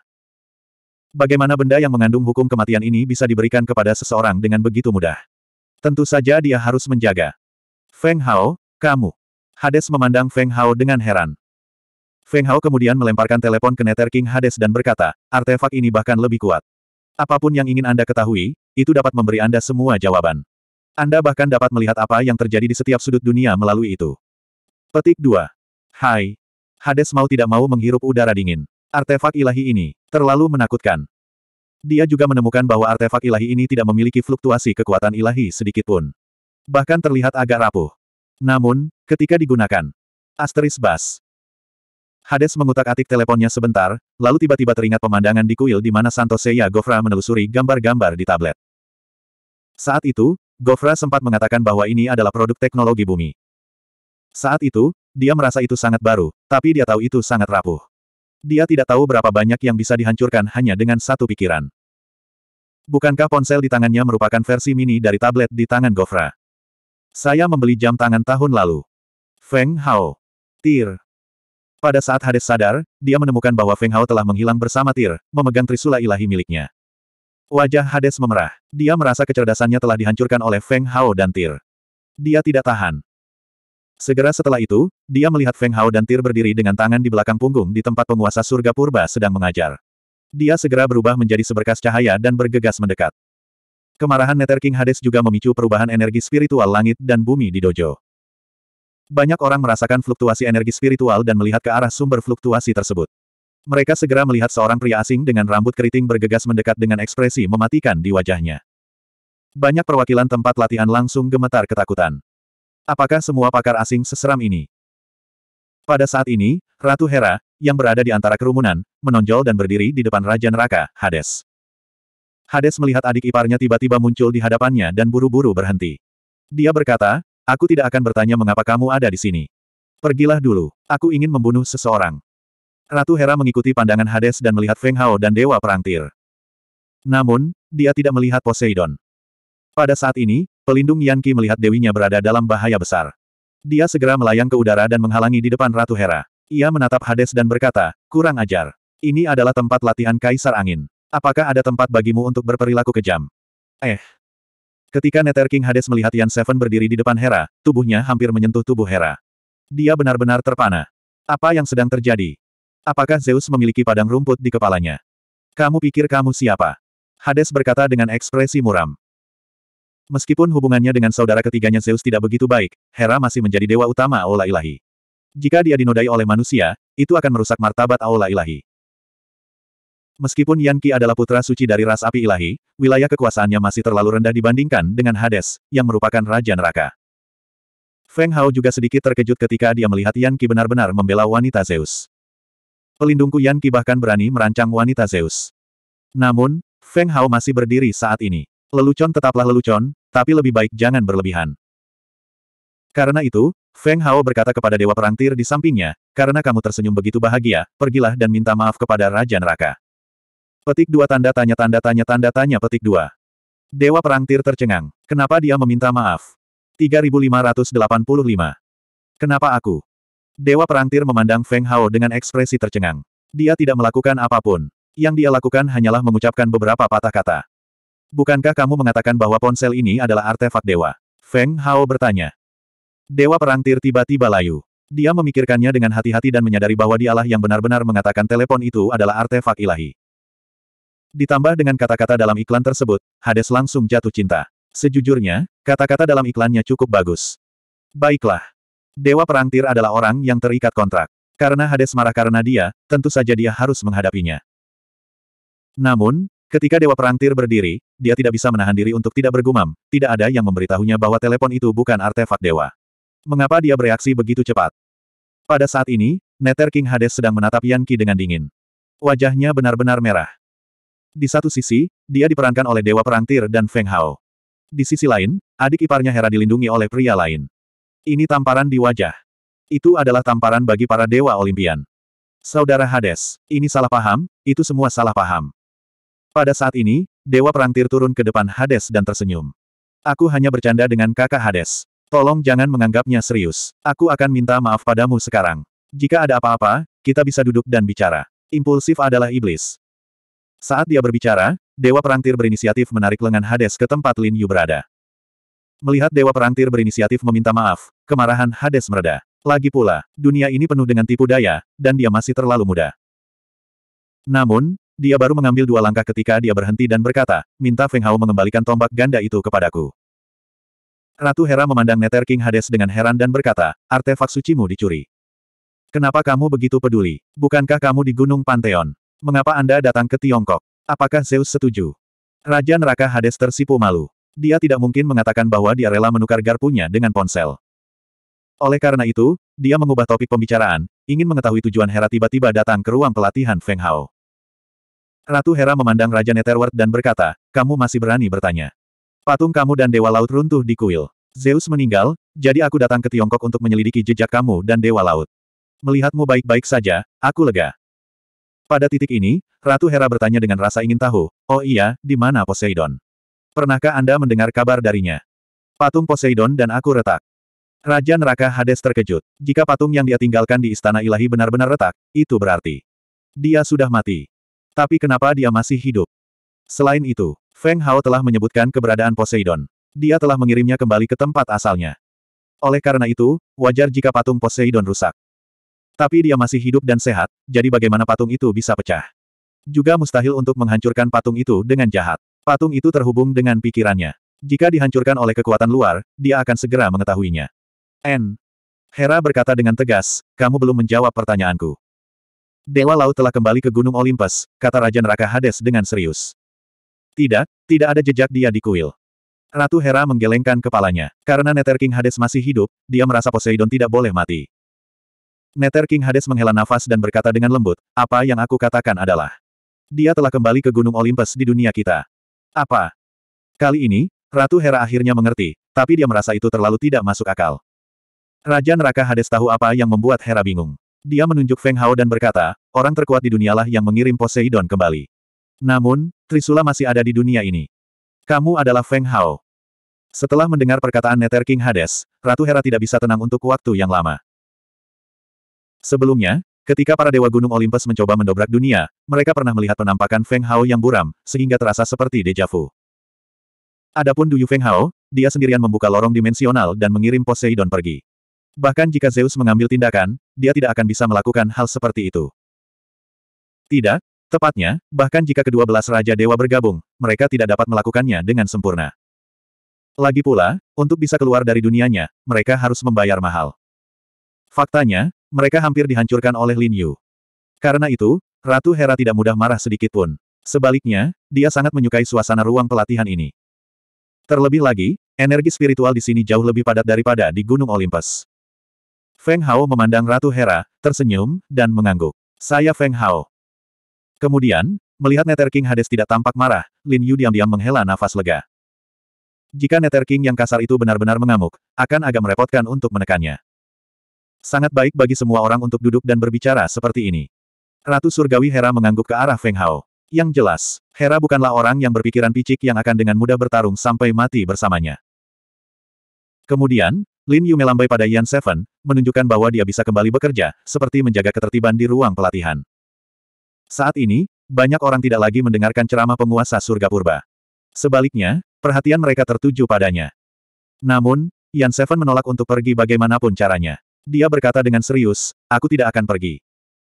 Bagaimana benda yang mengandung hukum kematian ini bisa diberikan kepada seseorang dengan begitu mudah? Tentu saja dia harus menjaga. Feng Hao, kamu. Hades memandang Feng Hao dengan heran. Feng Hao kemudian melemparkan telepon ke Nether King Hades dan berkata, artefak ini bahkan lebih kuat. Apapun yang ingin Anda ketahui, itu dapat memberi Anda semua jawaban. Anda bahkan dapat melihat apa yang terjadi di setiap sudut dunia melalui itu. Petik 2. Hai. Hades mau tidak mau menghirup udara dingin. Artefak ilahi ini, terlalu menakutkan. Dia juga menemukan bahwa artefak ilahi ini tidak memiliki fluktuasi kekuatan ilahi sedikitpun. Bahkan terlihat agak rapuh. Namun, ketika digunakan, Asteris Bas. Hades mengutak-atik teleponnya sebentar, lalu tiba-tiba teringat pemandangan di kuil di mana Santoseya Gofra menelusuri gambar-gambar di tablet. Saat itu, Gofra sempat mengatakan bahwa ini adalah produk teknologi bumi. Saat itu, dia merasa itu sangat baru, tapi dia tahu itu sangat rapuh. Dia tidak tahu berapa banyak yang bisa dihancurkan hanya dengan satu pikiran. Bukankah ponsel di tangannya merupakan versi mini dari tablet di tangan Gofra? Saya membeli jam tangan tahun lalu. Feng Hao. Tir. Pada saat Hades sadar, dia menemukan bahwa Feng Hao telah menghilang bersama Tir, memegang trisula ilahi miliknya. Wajah Hades memerah. Dia merasa kecerdasannya telah dihancurkan oleh Feng Hao dan Tir. Dia tidak tahan. Segera setelah itu, dia melihat Feng Hao dan Tir berdiri dengan tangan di belakang punggung di tempat penguasa surga purba sedang mengajar. Dia segera berubah menjadi seberkas cahaya dan bergegas mendekat. Kemarahan Nether King Hades juga memicu perubahan energi spiritual langit dan bumi di dojo. Banyak orang merasakan fluktuasi energi spiritual dan melihat ke arah sumber fluktuasi tersebut. Mereka segera melihat seorang pria asing dengan rambut keriting bergegas mendekat dengan ekspresi mematikan di wajahnya. Banyak perwakilan tempat latihan langsung gemetar ketakutan. Apakah semua pakar asing seseram ini? Pada saat ini, Ratu Hera, yang berada di antara kerumunan, menonjol dan berdiri di depan Raja Neraka, Hades. Hades melihat adik iparnya tiba-tiba muncul di hadapannya dan buru-buru berhenti. Dia berkata, Aku tidak akan bertanya mengapa kamu ada di sini. Pergilah dulu. Aku ingin membunuh seseorang. Ratu Hera mengikuti pandangan Hades dan melihat Feng Hao dan Dewa Perang Namun, dia tidak melihat Poseidon. Pada saat ini, pelindung Yanqi melihat dewinya berada dalam bahaya besar. Dia segera melayang ke udara dan menghalangi di depan Ratu Hera. Ia menatap Hades dan berkata, kurang ajar. Ini adalah tempat latihan Kaisar Angin. Apakah ada tempat bagimu untuk berperilaku kejam? Eh, Ketika Nether King Hades melihat Yan Seven berdiri di depan Hera, tubuhnya hampir menyentuh tubuh Hera. Dia benar-benar terpana. Apa yang sedang terjadi? Apakah Zeus memiliki padang rumput di kepalanya? Kamu pikir kamu siapa? Hades berkata dengan ekspresi muram. Meskipun hubungannya dengan saudara ketiganya Zeus tidak begitu baik, Hera masih menjadi dewa utama Aula Ilahi. Jika dia dinodai oleh manusia, itu akan merusak martabat Aula Ilahi. Meskipun Yan Qi adalah putra suci dari ras api ilahi, wilayah kekuasaannya masih terlalu rendah dibandingkan dengan Hades, yang merupakan Raja Neraka. Feng Hao juga sedikit terkejut ketika dia melihat Yan Qi benar-benar membela wanita Zeus. Pelindungku Yan Qi bahkan berani merancang wanita Zeus. Namun, Feng Hao masih berdiri saat ini. Lelucon tetaplah lelucon, tapi lebih baik jangan berlebihan. Karena itu, Feng Hao berkata kepada Dewa Perang Tir di sampingnya, karena kamu tersenyum begitu bahagia, pergilah dan minta maaf kepada Raja Neraka. Petik dua tanda tanya tanda tanya tanda tanya petik dua. Dewa Perang Tir tercengang. Kenapa dia meminta maaf? 3585. Kenapa aku? Dewa Perang Tir memandang Feng Hao dengan ekspresi tercengang. Dia tidak melakukan apapun. Yang dia lakukan hanyalah mengucapkan beberapa patah kata. Bukankah kamu mengatakan bahwa ponsel ini adalah artefak dewa? Feng Hao bertanya. Dewa Perang Tir tiba-tiba layu. Dia memikirkannya dengan hati-hati dan menyadari bahwa dialah yang benar-benar mengatakan telepon itu adalah artefak ilahi. Ditambah dengan kata-kata dalam iklan tersebut, Hades langsung jatuh cinta. Sejujurnya, kata-kata dalam iklannya cukup bagus. Baiklah. Dewa Perangtir adalah orang yang terikat kontrak. Karena Hades marah karena dia, tentu saja dia harus menghadapinya. Namun, ketika Dewa Perangtir berdiri, dia tidak bisa menahan diri untuk tidak bergumam, tidak ada yang memberitahunya bahwa telepon itu bukan artefak dewa. Mengapa dia bereaksi begitu cepat? Pada saat ini, Nether King Hades sedang menatap Yanki dengan dingin. Wajahnya benar-benar merah. Di satu sisi, dia diperankan oleh Dewa Perang Tir dan Feng Hao. Di sisi lain, adik iparnya Hera dilindungi oleh pria lain. Ini tamparan di wajah. Itu adalah tamparan bagi para Dewa Olimpian. Saudara Hades, ini salah paham, itu semua salah paham. Pada saat ini, Dewa Perang Tir turun ke depan Hades dan tersenyum. Aku hanya bercanda dengan kakak Hades. Tolong jangan menganggapnya serius. Aku akan minta maaf padamu sekarang. Jika ada apa-apa, kita bisa duduk dan bicara. Impulsif adalah iblis. Saat dia berbicara, Dewa Perangtir berinisiatif menarik lengan Hades ke tempat Lin Yu berada. Melihat Dewa Perangtir berinisiatif meminta maaf, kemarahan Hades mereda. Lagi pula, dunia ini penuh dengan tipu daya, dan dia masih terlalu muda. Namun, dia baru mengambil dua langkah ketika dia berhenti dan berkata, minta Feng Hao mengembalikan tombak ganda itu kepadaku. Ratu Hera memandang Nether King Hades dengan heran dan berkata, artefak sucimu dicuri. Kenapa kamu begitu peduli? Bukankah kamu di Gunung Pantheon? Mengapa Anda datang ke Tiongkok? Apakah Zeus setuju? Raja Neraka Hades tersipu malu. Dia tidak mungkin mengatakan bahwa dia rela menukar garpunya dengan ponsel. Oleh karena itu, dia mengubah topik pembicaraan, ingin mengetahui tujuan Hera tiba-tiba datang ke ruang pelatihan Feng Hao. Ratu Hera memandang Raja Netherworld dan berkata, kamu masih berani bertanya. Patung kamu dan Dewa Laut runtuh di kuil. Zeus meninggal, jadi aku datang ke Tiongkok untuk menyelidiki jejak kamu dan Dewa Laut. Melihatmu baik-baik saja, aku lega. Pada titik ini, Ratu Hera bertanya dengan rasa ingin tahu, oh iya, di mana Poseidon? Pernahkah Anda mendengar kabar darinya? Patung Poseidon dan aku retak. Raja Neraka Hades terkejut. Jika patung yang dia tinggalkan di Istana Ilahi benar-benar retak, itu berarti dia sudah mati. Tapi kenapa dia masih hidup? Selain itu, Feng Hao telah menyebutkan keberadaan Poseidon. Dia telah mengirimnya kembali ke tempat asalnya. Oleh karena itu, wajar jika patung Poseidon rusak. Tapi dia masih hidup dan sehat, jadi bagaimana patung itu bisa pecah? Juga mustahil untuk menghancurkan patung itu dengan jahat. Patung itu terhubung dengan pikirannya. Jika dihancurkan oleh kekuatan luar, dia akan segera mengetahuinya. N. Hera berkata dengan tegas, kamu belum menjawab pertanyaanku. Dewa Laut telah kembali ke Gunung Olympus, kata Raja Neraka Hades dengan serius. Tidak, tidak ada jejak dia di kuil. Ratu Hera menggelengkan kepalanya. Karena Nether King Hades masih hidup, dia merasa Poseidon tidak boleh mati. Nether King Hades menghela nafas dan berkata dengan lembut, apa yang aku katakan adalah. Dia telah kembali ke Gunung Olympus di dunia kita. Apa? Kali ini, Ratu Hera akhirnya mengerti, tapi dia merasa itu terlalu tidak masuk akal. Raja Neraka Hades tahu apa yang membuat Hera bingung. Dia menunjuk Feng Hao dan berkata, orang terkuat di dunialah yang mengirim Poseidon kembali. Namun, Trisula masih ada di dunia ini. Kamu adalah Feng Hao. Setelah mendengar perkataan Nether King Hades, Ratu Hera tidak bisa tenang untuk waktu yang lama. Sebelumnya, ketika para dewa Gunung Olympus mencoba mendobrak dunia, mereka pernah melihat penampakan Feng Hao yang buram, sehingga terasa seperti deja vu. Adapun Duyu Feng Hao, dia sendirian membuka lorong dimensional dan mengirim Poseidon pergi. Bahkan jika Zeus mengambil tindakan, dia tidak akan bisa melakukan hal seperti itu. Tidak, tepatnya, bahkan jika kedua belas raja dewa bergabung, mereka tidak dapat melakukannya dengan sempurna. Lagi pula, untuk bisa keluar dari dunianya, mereka harus membayar mahal. Faktanya, mereka hampir dihancurkan oleh Lin Yu. Karena itu, Ratu Hera tidak mudah marah sedikit pun. Sebaliknya, dia sangat menyukai suasana ruang pelatihan ini. Terlebih lagi, energi spiritual di sini jauh lebih padat daripada di Gunung Olympus. Feng Hao memandang Ratu Hera, tersenyum, dan mengangguk. Saya Feng Hao. Kemudian, melihat Nether King Hades tidak tampak marah, Lin Yu diam-diam menghela nafas lega. Jika Nether King yang kasar itu benar-benar mengamuk, akan agak merepotkan untuk menekannya. Sangat baik bagi semua orang untuk duduk dan berbicara seperti ini. Ratu Surgawi Hera mengangguk ke arah Feng Hao. Yang jelas, Hera bukanlah orang yang berpikiran picik yang akan dengan mudah bertarung sampai mati bersamanya. Kemudian, Lin Yu melambai pada Yan Seven, menunjukkan bahwa dia bisa kembali bekerja, seperti menjaga ketertiban di ruang pelatihan. Saat ini, banyak orang tidak lagi mendengarkan ceramah penguasa surga purba. Sebaliknya, perhatian mereka tertuju padanya. Namun, Yan Seven menolak untuk pergi bagaimanapun caranya. Dia berkata dengan serius, aku tidak akan pergi.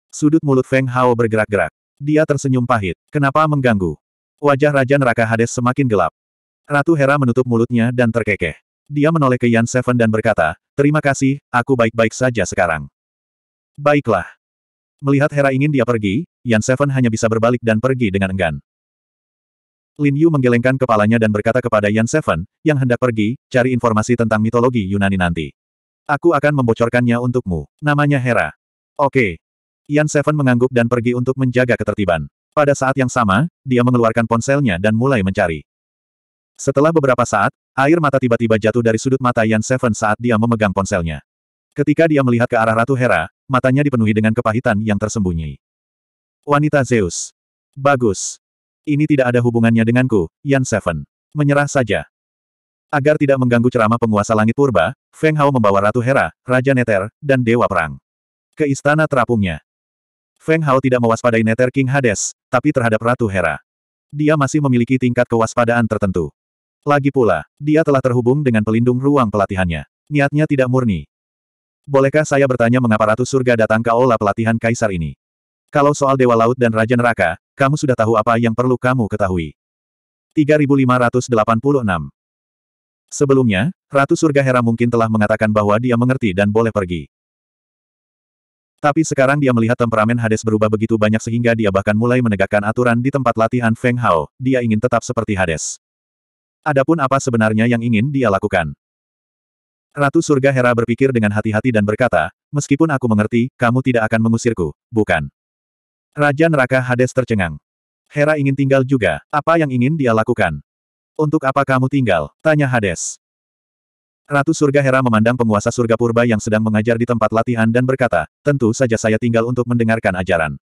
Sudut mulut Feng Hao bergerak-gerak. Dia tersenyum pahit. Kenapa mengganggu? Wajah Raja Neraka Hades semakin gelap. Ratu Hera menutup mulutnya dan terkekeh. Dia menoleh ke Yan Seven dan berkata, Terima kasih, aku baik-baik saja sekarang. Baiklah. Melihat Hera ingin dia pergi, Yan Seven hanya bisa berbalik dan pergi dengan enggan. Lin Yu menggelengkan kepalanya dan berkata kepada Yan Seven, yang hendak pergi, cari informasi tentang mitologi Yunani nanti. Aku akan membocorkannya untukmu. Namanya Hera. Oke. Yan Seven mengangguk dan pergi untuk menjaga ketertiban. Pada saat yang sama, dia mengeluarkan ponselnya dan mulai mencari. Setelah beberapa saat, air mata tiba-tiba jatuh dari sudut mata Yan Seven saat dia memegang ponselnya. Ketika dia melihat ke arah Ratu Hera, matanya dipenuhi dengan kepahitan yang tersembunyi. Wanita Zeus. Bagus. Ini tidak ada hubungannya denganku, Yan Seven. Menyerah saja. Agar tidak mengganggu ceramah penguasa langit purba, Feng Hao membawa Ratu Hera, Raja Neter, dan Dewa Perang. Ke istana terapungnya. Feng Hao tidak mewaspadai Neter King Hades, tapi terhadap Ratu Hera. Dia masih memiliki tingkat kewaspadaan tertentu. Lagi pula, dia telah terhubung dengan pelindung ruang pelatihannya. Niatnya tidak murni. Bolehkah saya bertanya mengapa Ratu Surga datang ke aula pelatihan Kaisar ini? Kalau soal Dewa Laut dan Raja Neraka, kamu sudah tahu apa yang perlu kamu ketahui. 3586 Sebelumnya, Ratu Surga Hera mungkin telah mengatakan bahwa dia mengerti dan boleh pergi. Tapi sekarang dia melihat temperamen Hades berubah begitu banyak sehingga dia bahkan mulai menegakkan aturan di tempat latihan Feng Hao, dia ingin tetap seperti Hades. Adapun apa sebenarnya yang ingin dia lakukan? Ratu Surga Hera berpikir dengan hati-hati dan berkata, meskipun aku mengerti, kamu tidak akan mengusirku, bukan? Raja Neraka Hades tercengang. Hera ingin tinggal juga, apa yang ingin dia lakukan? Untuk apa kamu tinggal? Tanya Hades. Ratu Surga Hera memandang penguasa surga purba yang sedang mengajar di tempat latihan dan berkata, tentu saja saya tinggal untuk mendengarkan ajaran.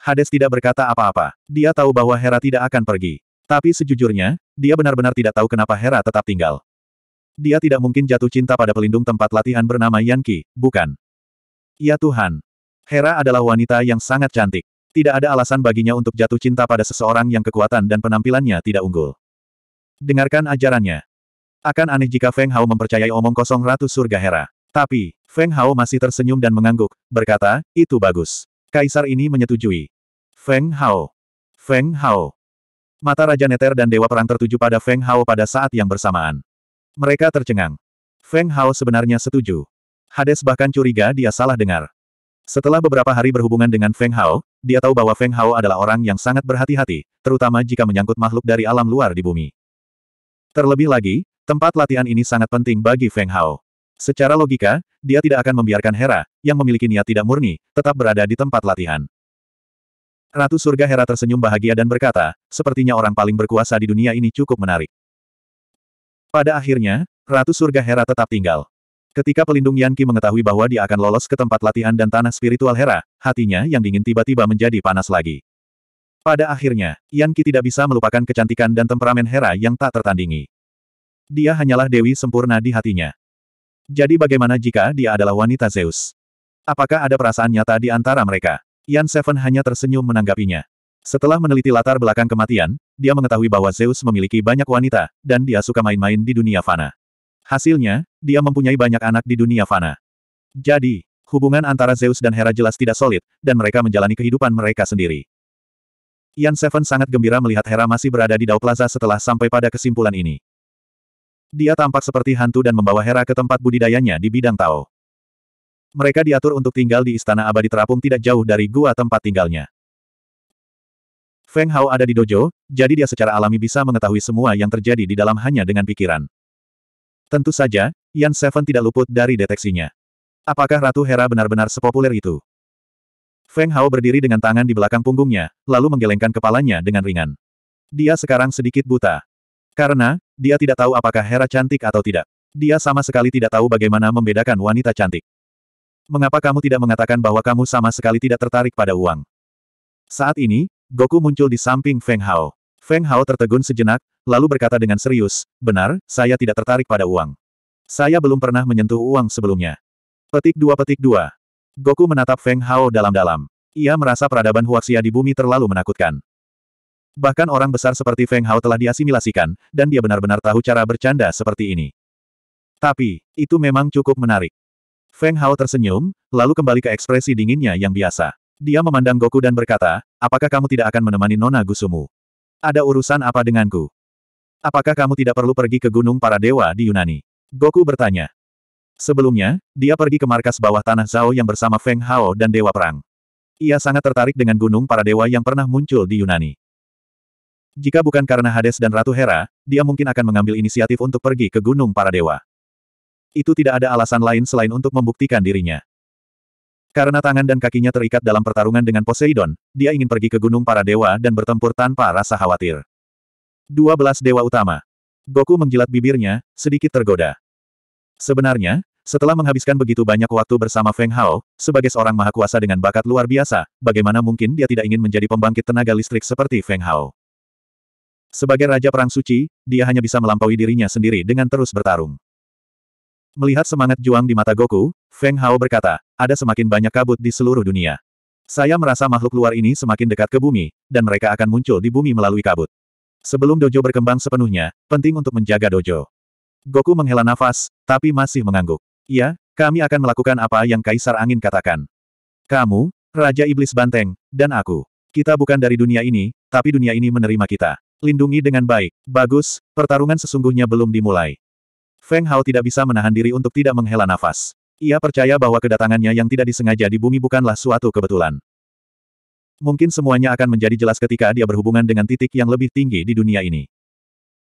Hades tidak berkata apa-apa. Dia tahu bahwa Hera tidak akan pergi. Tapi sejujurnya, dia benar-benar tidak tahu kenapa Hera tetap tinggal. Dia tidak mungkin jatuh cinta pada pelindung tempat latihan bernama Yanki, bukan? Ya Tuhan. Hera adalah wanita yang sangat cantik. Tidak ada alasan baginya untuk jatuh cinta pada seseorang yang kekuatan dan penampilannya tidak unggul. Dengarkan ajarannya. Akan aneh jika Feng Hao mempercayai omong kosong Ratu Surga Hera. Tapi, Feng Hao masih tersenyum dan mengangguk, berkata, itu bagus. Kaisar ini menyetujui. Feng Hao. Feng Hao. Mata Raja Neter dan Dewa Perang tertuju pada Feng Hao pada saat yang bersamaan. Mereka tercengang. Feng Hao sebenarnya setuju. Hades bahkan curiga dia salah dengar. Setelah beberapa hari berhubungan dengan Feng Hao, dia tahu bahwa Feng Hao adalah orang yang sangat berhati-hati, terutama jika menyangkut makhluk dari alam luar di bumi. Terlebih lagi, tempat latihan ini sangat penting bagi Feng Hao. Secara logika, dia tidak akan membiarkan Hera, yang memiliki niat tidak murni, tetap berada di tempat latihan. Ratu Surga Hera tersenyum bahagia dan berkata, sepertinya orang paling berkuasa di dunia ini cukup menarik. Pada akhirnya, Ratu Surga Hera tetap tinggal. Ketika pelindung Yanqi mengetahui bahwa dia akan lolos ke tempat latihan dan tanah spiritual Hera, hatinya yang dingin tiba-tiba menjadi panas lagi. Pada akhirnya, Yan Qi tidak bisa melupakan kecantikan dan temperamen Hera yang tak tertandingi. Dia hanyalah dewi sempurna di hatinya. Jadi bagaimana jika dia adalah wanita Zeus? Apakah ada perasaan nyata di antara mereka? Yan Seven hanya tersenyum menanggapinya. Setelah meneliti latar belakang kematian, dia mengetahui bahwa Zeus memiliki banyak wanita, dan dia suka main-main di dunia fana. Hasilnya, dia mempunyai banyak anak di dunia fana. Jadi, hubungan antara Zeus dan Hera jelas tidak solid, dan mereka menjalani kehidupan mereka sendiri. Yan Seven sangat gembira melihat Hera masih berada di Dao Plaza setelah sampai pada kesimpulan ini. Dia tampak seperti hantu dan membawa Hera ke tempat budidayanya di bidang Tao. Mereka diatur untuk tinggal di Istana Abadi Terapung tidak jauh dari gua tempat tinggalnya. Feng Hao ada di dojo, jadi dia secara alami bisa mengetahui semua yang terjadi di dalam hanya dengan pikiran. Tentu saja, Yan Seven tidak luput dari deteksinya. Apakah Ratu Hera benar-benar sepopuler itu? Feng Hao berdiri dengan tangan di belakang punggungnya, lalu menggelengkan kepalanya dengan ringan. Dia sekarang sedikit buta. Karena, dia tidak tahu apakah Hera cantik atau tidak. Dia sama sekali tidak tahu bagaimana membedakan wanita cantik. Mengapa kamu tidak mengatakan bahwa kamu sama sekali tidak tertarik pada uang? Saat ini, Goku muncul di samping Feng Hao. Feng Hao tertegun sejenak, lalu berkata dengan serius, benar, saya tidak tertarik pada uang. Saya belum pernah menyentuh uang sebelumnya. Petik dua petik dua. Goku menatap Feng Hao dalam-dalam. Ia merasa peradaban Huaxia di bumi terlalu menakutkan. Bahkan orang besar seperti Feng Hao telah diasimilasikan, dan dia benar-benar tahu cara bercanda seperti ini. Tapi, itu memang cukup menarik. Feng Hao tersenyum, lalu kembali ke ekspresi dinginnya yang biasa. Dia memandang Goku dan berkata, apakah kamu tidak akan menemani Nona Gusumu? Ada urusan apa denganku? Apakah kamu tidak perlu pergi ke Gunung Para Dewa di Yunani? Goku bertanya. Sebelumnya, dia pergi ke markas bawah tanah Zhao yang bersama Feng Hao dan Dewa Perang. Ia sangat tertarik dengan gunung para dewa yang pernah muncul di Yunani. Jika bukan karena Hades dan Ratu Hera, dia mungkin akan mengambil inisiatif untuk pergi ke gunung para dewa. Itu tidak ada alasan lain selain untuk membuktikan dirinya. Karena tangan dan kakinya terikat dalam pertarungan dengan Poseidon, dia ingin pergi ke Gunung Para Dewa dan bertempur tanpa rasa khawatir. 12 Dewa Utama Goku menjilat bibirnya, sedikit tergoda. Sebenarnya, setelah menghabiskan begitu banyak waktu bersama Feng Hao, sebagai seorang maha kuasa dengan bakat luar biasa, bagaimana mungkin dia tidak ingin menjadi pembangkit tenaga listrik seperti Feng Hao? Sebagai Raja Perang Suci, dia hanya bisa melampaui dirinya sendiri dengan terus bertarung. Melihat semangat juang di mata Goku, Feng Hao berkata, ada semakin banyak kabut di seluruh dunia. Saya merasa makhluk luar ini semakin dekat ke bumi, dan mereka akan muncul di bumi melalui kabut. Sebelum dojo berkembang sepenuhnya, penting untuk menjaga dojo. Goku menghela nafas, tapi masih mengangguk. Ya, kami akan melakukan apa yang Kaisar Angin katakan. Kamu, Raja Iblis Banteng, dan aku. Kita bukan dari dunia ini, tapi dunia ini menerima kita. Lindungi dengan baik. Bagus, pertarungan sesungguhnya belum dimulai. Feng Hao tidak bisa menahan diri untuk tidak menghela nafas. Ia percaya bahwa kedatangannya yang tidak disengaja di bumi bukanlah suatu kebetulan. Mungkin semuanya akan menjadi jelas ketika dia berhubungan dengan titik yang lebih tinggi di dunia ini.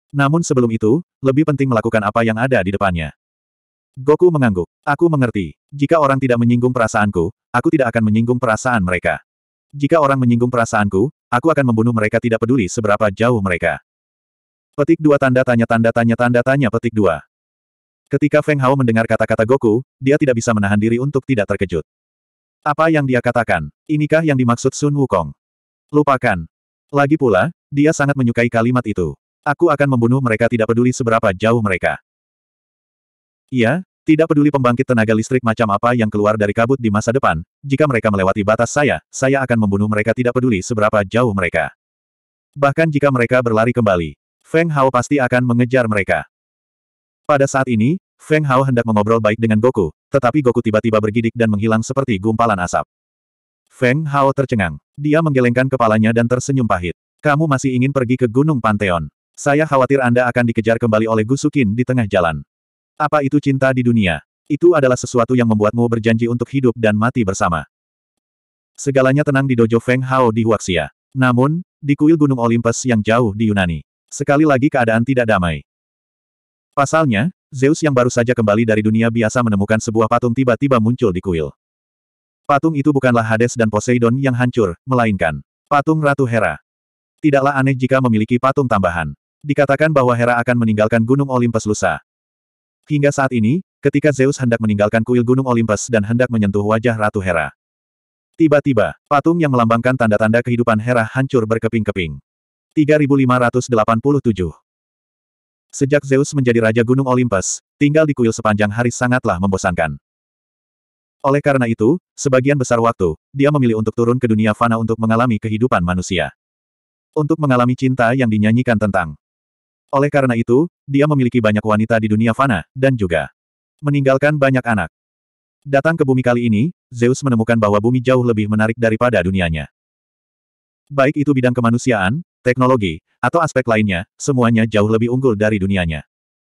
Namun sebelum itu, lebih penting melakukan apa yang ada di depannya. Goku mengangguk. Aku mengerti. Jika orang tidak menyinggung perasaanku, aku tidak akan menyinggung perasaan mereka. Jika orang menyinggung perasaanku, aku akan membunuh mereka tidak peduli seberapa jauh mereka. Petik dua tanda tanya tanda tanya tanda tanya petik dua. Ketika Feng Hao mendengar kata-kata Goku, dia tidak bisa menahan diri untuk tidak terkejut. Apa yang dia katakan? Inikah yang dimaksud Sun Wukong? Lupakan. Lagi pula, dia sangat menyukai kalimat itu. Aku akan membunuh mereka tidak peduli seberapa jauh mereka. Iya, tidak peduli pembangkit tenaga listrik macam apa yang keluar dari kabut di masa depan, jika mereka melewati batas saya, saya akan membunuh mereka tidak peduli seberapa jauh mereka. Bahkan jika mereka berlari kembali, Feng Hao pasti akan mengejar mereka. Pada saat ini, Feng Hao hendak mengobrol baik dengan Goku, tetapi Goku tiba-tiba bergidik dan menghilang seperti gumpalan asap. Feng Hao tercengang. Dia menggelengkan kepalanya dan tersenyum pahit. Kamu masih ingin pergi ke Gunung Pantheon? Saya khawatir Anda akan dikejar kembali oleh Gusukin di tengah jalan. Apa itu cinta di dunia? Itu adalah sesuatu yang membuatmu berjanji untuk hidup dan mati bersama. Segalanya tenang di dojo Feng Hao di Huaxia. Namun, di kuil Gunung Olympus yang jauh di Yunani. Sekali lagi keadaan tidak damai. Pasalnya, Zeus yang baru saja kembali dari dunia biasa menemukan sebuah patung tiba-tiba muncul di kuil. Patung itu bukanlah Hades dan Poseidon yang hancur, melainkan patung Ratu Hera. Tidaklah aneh jika memiliki patung tambahan. Dikatakan bahwa Hera akan meninggalkan Gunung Olympus lusa. Hingga saat ini, ketika Zeus hendak meninggalkan kuil Gunung Olympus dan hendak menyentuh wajah Ratu Hera. Tiba-tiba, patung yang melambangkan tanda-tanda kehidupan Hera hancur berkeping-keping. 3587 Sejak Zeus menjadi Raja Gunung Olympus, tinggal di kuil sepanjang hari sangatlah membosankan. Oleh karena itu, sebagian besar waktu, dia memilih untuk turun ke dunia fana untuk mengalami kehidupan manusia. Untuk mengalami cinta yang dinyanyikan tentang oleh karena itu, dia memiliki banyak wanita di dunia fana, dan juga meninggalkan banyak anak. Datang ke bumi kali ini, Zeus menemukan bahwa bumi jauh lebih menarik daripada dunianya. Baik itu bidang kemanusiaan, teknologi, atau aspek lainnya, semuanya jauh lebih unggul dari dunianya.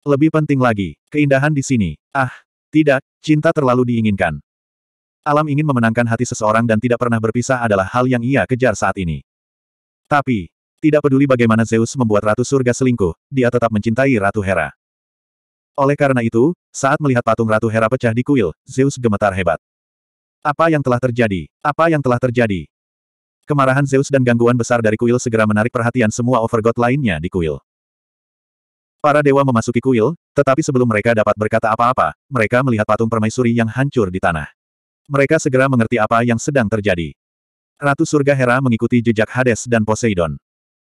Lebih penting lagi, keindahan di sini. Ah, tidak, cinta terlalu diinginkan. Alam ingin memenangkan hati seseorang dan tidak pernah berpisah adalah hal yang ia kejar saat ini. Tapi, tidak peduli bagaimana Zeus membuat Ratu Surga selingkuh, dia tetap mencintai Ratu Hera. Oleh karena itu, saat melihat patung Ratu Hera pecah di kuil, Zeus gemetar hebat. Apa yang telah terjadi? Apa yang telah terjadi? Kemarahan Zeus dan gangguan besar dari kuil segera menarik perhatian semua overgod lainnya di kuil. Para dewa memasuki kuil, tetapi sebelum mereka dapat berkata apa-apa, mereka melihat patung permaisuri yang hancur di tanah. Mereka segera mengerti apa yang sedang terjadi. Ratu Surga Hera mengikuti jejak Hades dan Poseidon.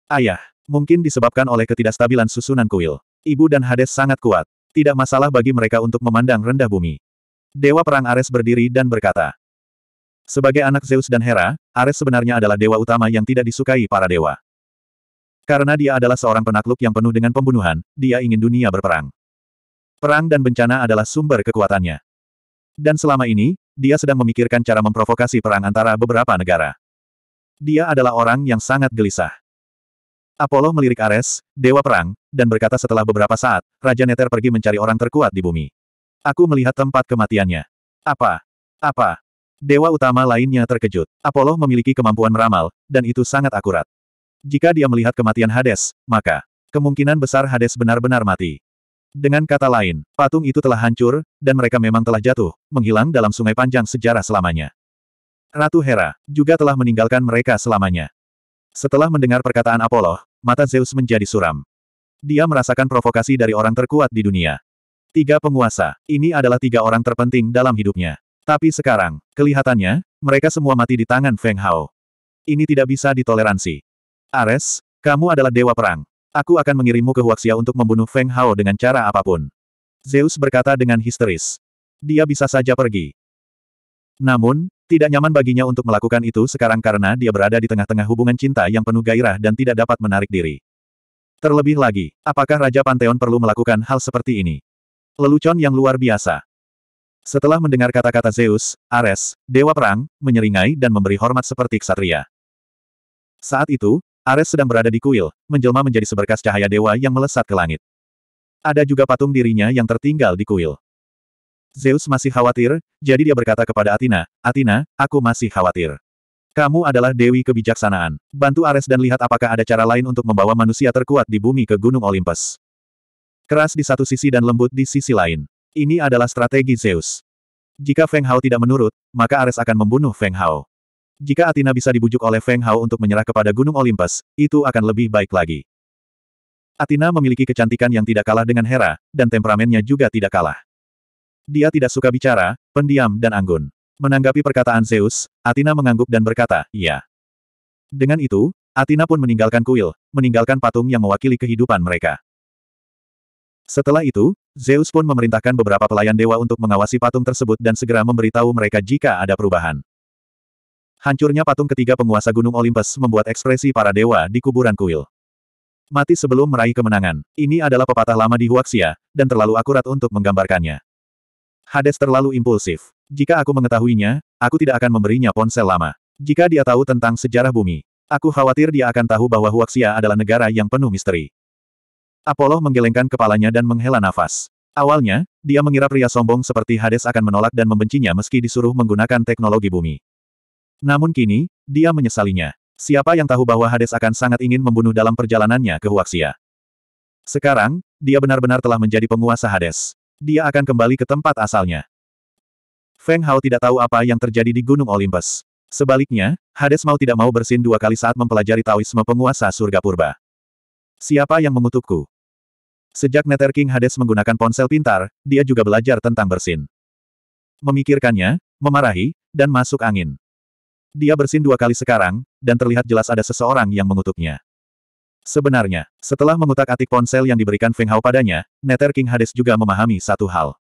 Ayah, mungkin disebabkan oleh ketidakstabilan susunan kuil. Ibu dan Hades sangat kuat. Tidak masalah bagi mereka untuk memandang rendah bumi. Dewa Perang Ares berdiri dan berkata, Sebagai anak Zeus dan Hera, Ares sebenarnya adalah dewa utama yang tidak disukai para dewa. Karena dia adalah seorang penakluk yang penuh dengan pembunuhan, dia ingin dunia berperang. Perang dan bencana adalah sumber kekuatannya. Dan selama ini, dia sedang memikirkan cara memprovokasi perang antara beberapa negara. Dia adalah orang yang sangat gelisah. Apollo melirik Ares, dewa perang, dan berkata setelah beberapa saat, Raja Neter pergi mencari orang terkuat di bumi. Aku melihat tempat kematiannya. Apa? Apa? Dewa utama lainnya terkejut. Apollo memiliki kemampuan meramal, dan itu sangat akurat. Jika dia melihat kematian Hades, maka kemungkinan besar Hades benar-benar mati. Dengan kata lain, patung itu telah hancur, dan mereka memang telah jatuh, menghilang dalam sungai panjang sejarah selamanya. Ratu Hera juga telah meninggalkan mereka selamanya. Setelah mendengar perkataan Apollo, mata Zeus menjadi suram. Dia merasakan provokasi dari orang terkuat di dunia. Tiga penguasa, ini adalah tiga orang terpenting dalam hidupnya. Tapi sekarang, kelihatannya, mereka semua mati di tangan Feng Hao. Ini tidak bisa ditoleransi. Ares, kamu adalah dewa perang. Aku akan mengirimmu ke Huaxia untuk membunuh Feng Hao dengan cara apapun. Zeus berkata dengan histeris. Dia bisa saja pergi. Namun, tidak nyaman baginya untuk melakukan itu sekarang karena dia berada di tengah-tengah hubungan cinta yang penuh gairah dan tidak dapat menarik diri. Terlebih lagi, apakah Raja Panteon perlu melakukan hal seperti ini? Lelucon yang luar biasa. Setelah mendengar kata-kata Zeus, Ares, Dewa Perang, menyeringai dan memberi hormat seperti ksatria. Saat itu, Ares sedang berada di kuil, menjelma menjadi seberkas cahaya dewa yang melesat ke langit. Ada juga patung dirinya yang tertinggal di kuil. Zeus masih khawatir, jadi dia berkata kepada Athena, Athena, aku masih khawatir. Kamu adalah Dewi Kebijaksanaan. Bantu Ares dan lihat apakah ada cara lain untuk membawa manusia terkuat di bumi ke Gunung Olympus. Keras di satu sisi dan lembut di sisi lain. Ini adalah strategi Zeus. Jika Feng Hao tidak menurut, maka Ares akan membunuh Feng Hao. Jika Athena bisa dibujuk oleh Feng Hao untuk menyerah kepada Gunung Olympus, itu akan lebih baik lagi. Athena memiliki kecantikan yang tidak kalah dengan Hera, dan temperamennya juga tidak kalah. Dia tidak suka bicara, pendiam dan anggun. Menanggapi perkataan Zeus, Athena mengangguk dan berkata, "Iya." Dengan itu, Athena pun meninggalkan kuil, meninggalkan patung yang mewakili kehidupan mereka. Setelah itu, Zeus pun memerintahkan beberapa pelayan dewa untuk mengawasi patung tersebut dan segera memberitahu mereka jika ada perubahan. Hancurnya patung ketiga penguasa Gunung Olympus membuat ekspresi para dewa di kuburan kuil. Mati sebelum meraih kemenangan. Ini adalah pepatah lama di Huaxia, dan terlalu akurat untuk menggambarkannya. Hades terlalu impulsif. Jika aku mengetahuinya, aku tidak akan memberinya ponsel lama. Jika dia tahu tentang sejarah bumi, aku khawatir dia akan tahu bahwa Huaxia adalah negara yang penuh misteri. Apollo menggelengkan kepalanya dan menghela nafas. Awalnya, dia mengira pria sombong seperti Hades akan menolak dan membencinya meski disuruh menggunakan teknologi bumi. Namun kini, dia menyesalinya. Siapa yang tahu bahwa Hades akan sangat ingin membunuh dalam perjalanannya ke Huaxia? Sekarang, dia benar-benar telah menjadi penguasa Hades dia akan kembali ke tempat asalnya. Feng Hao tidak tahu apa yang terjadi di Gunung Olympus. Sebaliknya, Hades mau tidak mau bersin dua kali saat mempelajari Taoisme penguasa surga purba. Siapa yang mengutukku? Sejak Nether King Hades menggunakan ponsel pintar, dia juga belajar tentang bersin. Memikirkannya, memarahi, dan masuk angin. Dia bersin dua kali sekarang, dan terlihat jelas ada seseorang yang mengutuknya. Sebenarnya, setelah mengutak-atik ponsel yang diberikan Feng Hao padanya, Nether King Hades juga memahami satu hal.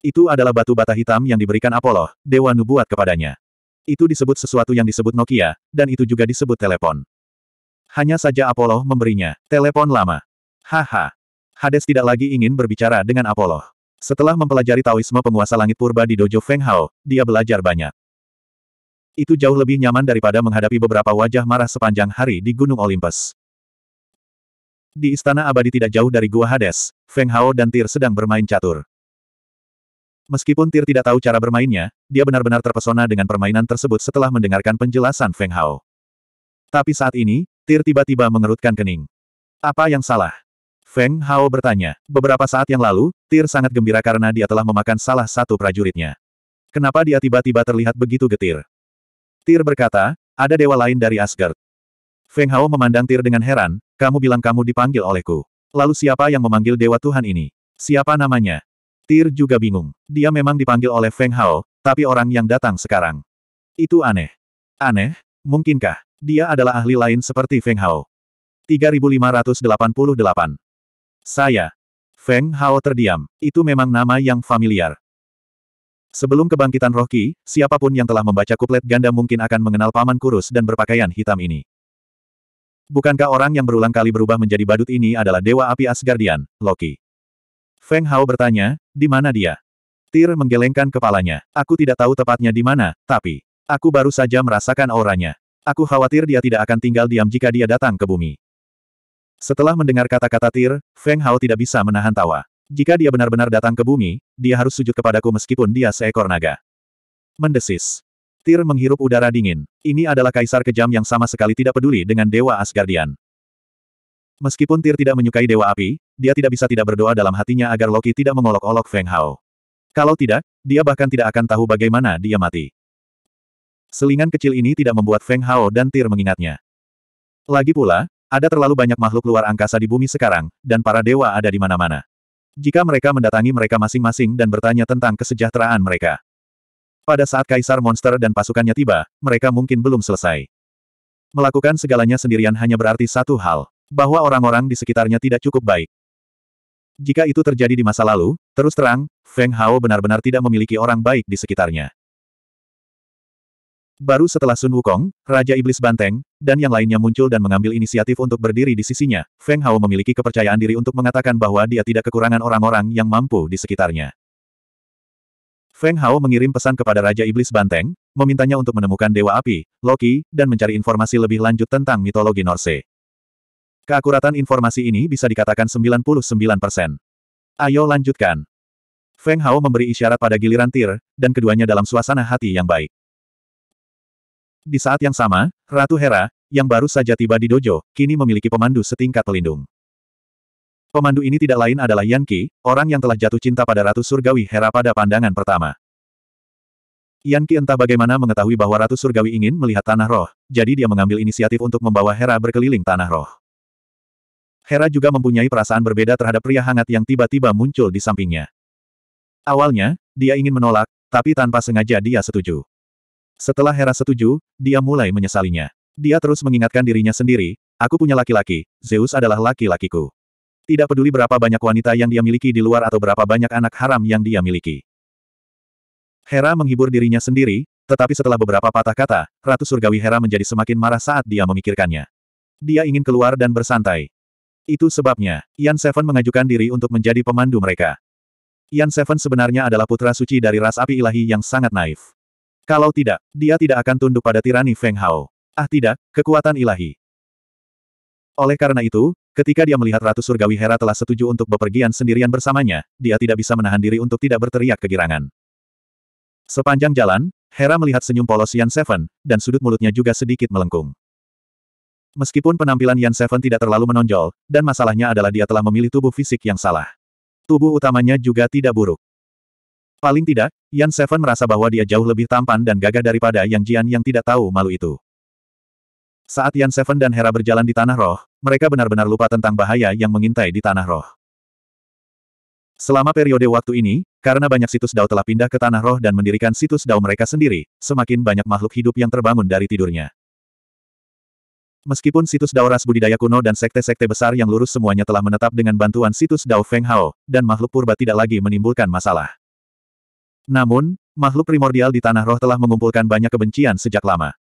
Itu adalah batu bata hitam yang diberikan Apollo, Dewa Nubuat kepadanya. Itu disebut sesuatu yang disebut Nokia, dan itu juga disebut telepon. Hanya saja Apollo memberinya, telepon lama. Haha. Hades tidak lagi ingin berbicara dengan Apollo. Setelah mempelajari Taoisme penguasa langit purba di dojo Feng Hao, dia belajar banyak. Itu jauh lebih nyaman daripada menghadapi beberapa wajah marah sepanjang hari di Gunung Olympus. Di istana abadi tidak jauh dari Gua Hades, Feng Hao dan Tir sedang bermain catur. Meskipun Tir tidak tahu cara bermainnya, dia benar-benar terpesona dengan permainan tersebut setelah mendengarkan penjelasan Feng Hao. Tapi saat ini, Tir tiba-tiba mengerutkan kening. Apa yang salah? Feng Hao bertanya. Beberapa saat yang lalu, Tir sangat gembira karena dia telah memakan salah satu prajuritnya. Kenapa dia tiba-tiba terlihat begitu getir? Tir berkata, ada dewa lain dari Asgard. Feng Hao memandang Tir dengan heran, kamu bilang kamu dipanggil olehku. Lalu siapa yang memanggil Dewa Tuhan ini? Siapa namanya? Tir juga bingung. Dia memang dipanggil oleh Feng Hao, tapi orang yang datang sekarang. Itu aneh. Aneh? Mungkinkah? Dia adalah ahli lain seperti Feng Hao. 3588. Saya. Feng Hao terdiam. Itu memang nama yang familiar. Sebelum kebangkitan Rocky, siapapun yang telah membaca kuplet ganda mungkin akan mengenal paman kurus dan berpakaian hitam ini. Bukankah orang yang berulang kali berubah menjadi badut ini adalah Dewa Api Asgardian, Loki? Feng Hao bertanya, di mana dia? Tir menggelengkan kepalanya. Aku tidak tahu tepatnya di mana, tapi aku baru saja merasakan auranya. Aku khawatir dia tidak akan tinggal diam jika dia datang ke bumi. Setelah mendengar kata-kata Tir, Feng Hao tidak bisa menahan tawa. Jika dia benar-benar datang ke bumi, dia harus sujud kepadaku meskipun dia seekor naga. Mendesis. Tir menghirup udara dingin. Ini adalah kaisar kejam yang sama sekali tidak peduli dengan Dewa Asgardian. Meskipun Tir tidak menyukai Dewa Api, dia tidak bisa tidak berdoa dalam hatinya agar Loki tidak mengolok-olok Feng Hao. Kalau tidak, dia bahkan tidak akan tahu bagaimana dia mati. Selingan kecil ini tidak membuat Feng Hao dan Tir mengingatnya. Lagi pula, ada terlalu banyak makhluk luar angkasa di bumi sekarang, dan para dewa ada di mana-mana. Jika mereka mendatangi mereka masing-masing dan bertanya tentang kesejahteraan mereka. Pada saat Kaisar Monster dan pasukannya tiba, mereka mungkin belum selesai. Melakukan segalanya sendirian hanya berarti satu hal, bahwa orang-orang di sekitarnya tidak cukup baik. Jika itu terjadi di masa lalu, terus terang, Feng Hao benar-benar tidak memiliki orang baik di sekitarnya. Baru setelah Sun Wukong, Raja Iblis Banteng, dan yang lainnya muncul dan mengambil inisiatif untuk berdiri di sisinya, Feng Hao memiliki kepercayaan diri untuk mengatakan bahwa dia tidak kekurangan orang-orang yang mampu di sekitarnya. Feng Hao mengirim pesan kepada Raja Iblis Banteng, memintanya untuk menemukan Dewa Api, Loki, dan mencari informasi lebih lanjut tentang mitologi Norse. Keakuratan informasi ini bisa dikatakan 99%. Ayo lanjutkan. Feng Hao memberi isyarat pada giliran Tir, dan keduanya dalam suasana hati yang baik. Di saat yang sama, Ratu Hera, yang baru saja tiba di dojo, kini memiliki pemandu setingkat pelindung. Pemandu ini tidak lain adalah Yan Qi, orang yang telah jatuh cinta pada Ratu Surgawi Hera pada pandangan pertama. Yan Qi entah bagaimana mengetahui bahwa Ratu Surgawi ingin melihat Tanah Roh, jadi dia mengambil inisiatif untuk membawa Hera berkeliling Tanah Roh. Hera juga mempunyai perasaan berbeda terhadap pria hangat yang tiba-tiba muncul di sampingnya. Awalnya, dia ingin menolak, tapi tanpa sengaja dia setuju. Setelah Hera setuju, dia mulai menyesalinya. Dia terus mengingatkan dirinya sendiri, aku punya laki-laki, Zeus adalah laki-lakiku. Tidak peduli berapa banyak wanita yang dia miliki di luar atau berapa banyak anak haram yang dia miliki. Hera menghibur dirinya sendiri, tetapi setelah beberapa patah kata, Ratu Surgawi Hera menjadi semakin marah saat dia memikirkannya. Dia ingin keluar dan bersantai. Itu sebabnya, Yan Seven mengajukan diri untuk menjadi pemandu mereka. Yan Seven sebenarnya adalah putra suci dari ras api ilahi yang sangat naif. Kalau tidak, dia tidak akan tunduk pada tirani Feng Hao. Ah tidak, kekuatan ilahi. Oleh karena itu, Ketika dia melihat Ratu Surgawi Hera telah setuju untuk bepergian sendirian bersamanya, dia tidak bisa menahan diri untuk tidak berteriak kegirangan. Sepanjang jalan, Hera melihat senyum polos Yan Seven, dan sudut mulutnya juga sedikit melengkung. Meskipun penampilan Yan Seven tidak terlalu menonjol, dan masalahnya adalah dia telah memilih tubuh fisik yang salah. Tubuh utamanya juga tidak buruk. Paling tidak, Yan Seven merasa bahwa dia jauh lebih tampan dan gagah daripada Yang Jian yang tidak tahu malu itu. Saat Yan Seven dan Hera berjalan di Tanah Roh, mereka benar-benar lupa tentang bahaya yang mengintai di Tanah Roh. Selama periode waktu ini, karena banyak situs Dao telah pindah ke Tanah Roh dan mendirikan situs Dao mereka sendiri, semakin banyak makhluk hidup yang terbangun dari tidurnya. Meskipun situs Dao ras budidaya kuno dan sekte-sekte besar yang lurus semuanya telah menetap dengan bantuan situs Dao Feng Hao, dan makhluk purba tidak lagi menimbulkan masalah. Namun, makhluk primordial di Tanah Roh telah mengumpulkan banyak kebencian sejak lama.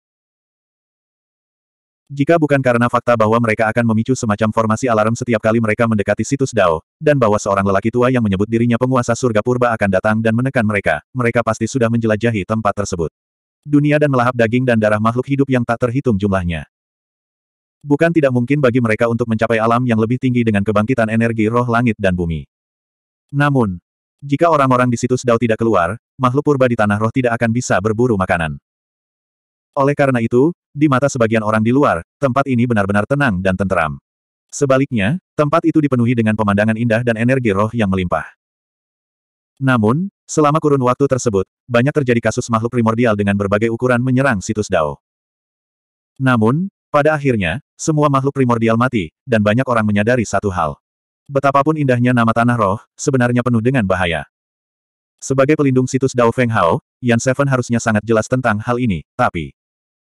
Jika bukan karena fakta bahwa mereka akan memicu semacam formasi alarm setiap kali mereka mendekati situs Dao, dan bahwa seorang lelaki tua yang menyebut dirinya penguasa surga purba akan datang dan menekan mereka, mereka pasti sudah menjelajahi tempat tersebut. Dunia dan melahap daging dan darah makhluk hidup yang tak terhitung jumlahnya. Bukan tidak mungkin bagi mereka untuk mencapai alam yang lebih tinggi dengan kebangkitan energi roh langit dan bumi. Namun, jika orang-orang di situs Dao tidak keluar, makhluk purba di tanah roh tidak akan bisa berburu makanan. Oleh karena itu, di mata sebagian orang di luar, tempat ini benar-benar tenang dan tenteram. Sebaliknya, tempat itu dipenuhi dengan pemandangan indah dan energi roh yang melimpah. Namun, selama kurun waktu tersebut, banyak terjadi kasus makhluk primordial dengan berbagai ukuran menyerang situs Dao. Namun, pada akhirnya, semua makhluk primordial mati, dan banyak orang menyadari satu hal. Betapapun indahnya nama Tanah Roh, sebenarnya penuh dengan bahaya. Sebagai pelindung situs Dao Feng Hao, Yan Seven harusnya sangat jelas tentang hal ini, tapi...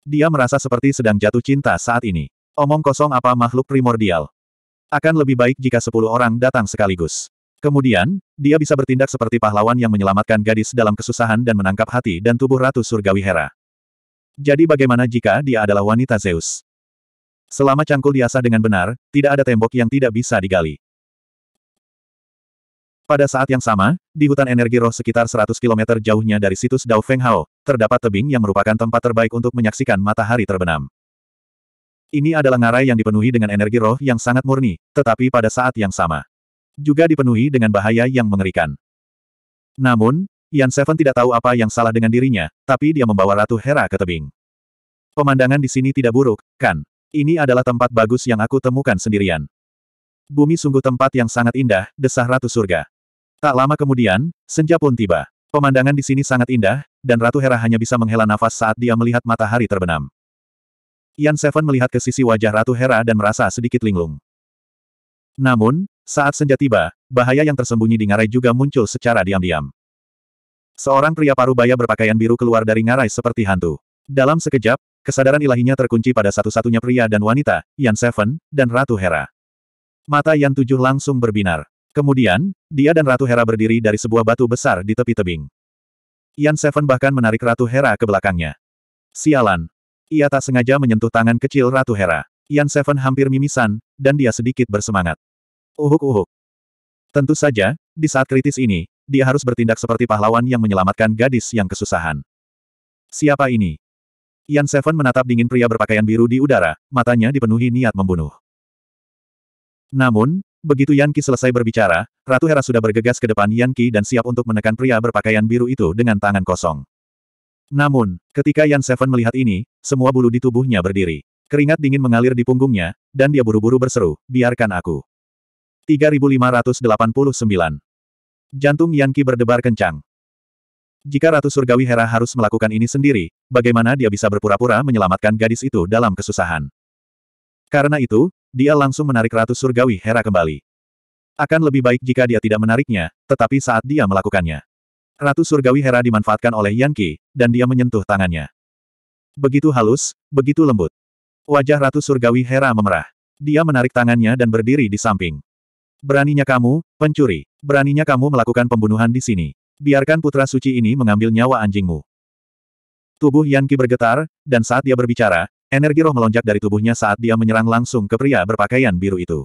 Dia merasa seperti sedang jatuh cinta saat ini. Omong kosong apa makhluk primordial. Akan lebih baik jika sepuluh orang datang sekaligus. Kemudian, dia bisa bertindak seperti pahlawan yang menyelamatkan gadis dalam kesusahan dan menangkap hati dan tubuh Ratu Surgawi Hera. Jadi bagaimana jika dia adalah wanita Zeus? Selama cangkul diasah dengan benar, tidak ada tembok yang tidak bisa digali. Pada saat yang sama, di hutan energi roh sekitar 100 km jauhnya dari situs Dao Feng Hao, terdapat tebing yang merupakan tempat terbaik untuk menyaksikan matahari terbenam. Ini adalah ngarai yang dipenuhi dengan energi roh yang sangat murni, tetapi pada saat yang sama. Juga dipenuhi dengan bahaya yang mengerikan. Namun, Yan Seven tidak tahu apa yang salah dengan dirinya, tapi dia membawa Ratu Hera ke tebing. Pemandangan di sini tidak buruk, kan? Ini adalah tempat bagus yang aku temukan sendirian. Bumi sungguh tempat yang sangat indah, desah Ratu Surga. Tak lama kemudian, senja pun tiba. Pemandangan di sini sangat indah, dan Ratu Hera hanya bisa menghela nafas saat dia melihat matahari terbenam. Yan Seven melihat ke sisi wajah Ratu Hera dan merasa sedikit linglung. Namun, saat senja tiba, bahaya yang tersembunyi di ngarai juga muncul secara diam-diam. Seorang pria paruh baya berpakaian biru keluar dari ngarai seperti hantu. Dalam sekejap, kesadaran ilahinya terkunci pada satu-satunya pria dan wanita, Yan Seven, dan Ratu Hera. Mata Yan Tujuh langsung berbinar. Kemudian, dia dan Ratu Hera berdiri dari sebuah batu besar di tepi tebing. Yan Seven bahkan menarik Ratu Hera ke belakangnya. Sialan. Ia tak sengaja menyentuh tangan kecil Ratu Hera. Yan Seven hampir mimisan, dan dia sedikit bersemangat. Uhuk-uhuk. Tentu saja, di saat kritis ini, dia harus bertindak seperti pahlawan yang menyelamatkan gadis yang kesusahan. Siapa ini? Yan Seven menatap dingin pria berpakaian biru di udara, matanya dipenuhi niat membunuh. Namun, Begitu Yan selesai berbicara, Ratu Hera sudah bergegas ke depan Yan dan siap untuk menekan pria berpakaian biru itu dengan tangan kosong. Namun, ketika Yan Seven melihat ini, semua bulu di tubuhnya berdiri. Keringat dingin mengalir di punggungnya, dan dia buru-buru berseru, biarkan aku. 3589 Jantung Yan berdebar kencang. Jika Ratu Surgawi Hera harus melakukan ini sendiri, bagaimana dia bisa berpura-pura menyelamatkan gadis itu dalam kesusahan? Karena itu, dia langsung menarik Ratu Surgawi Hera kembali. Akan lebih baik jika dia tidak menariknya, tetapi saat dia melakukannya. Ratu Surgawi Hera dimanfaatkan oleh Yan Qi, dan dia menyentuh tangannya. Begitu halus, begitu lembut. Wajah Ratu Surgawi Hera memerah. Dia menarik tangannya dan berdiri di samping. Beraninya kamu, pencuri. Beraninya kamu melakukan pembunuhan di sini. Biarkan putra suci ini mengambil nyawa anjingmu. Tubuh Yan bergetar, dan saat dia berbicara, Energi roh melonjak dari tubuhnya saat dia menyerang langsung ke pria berpakaian biru itu.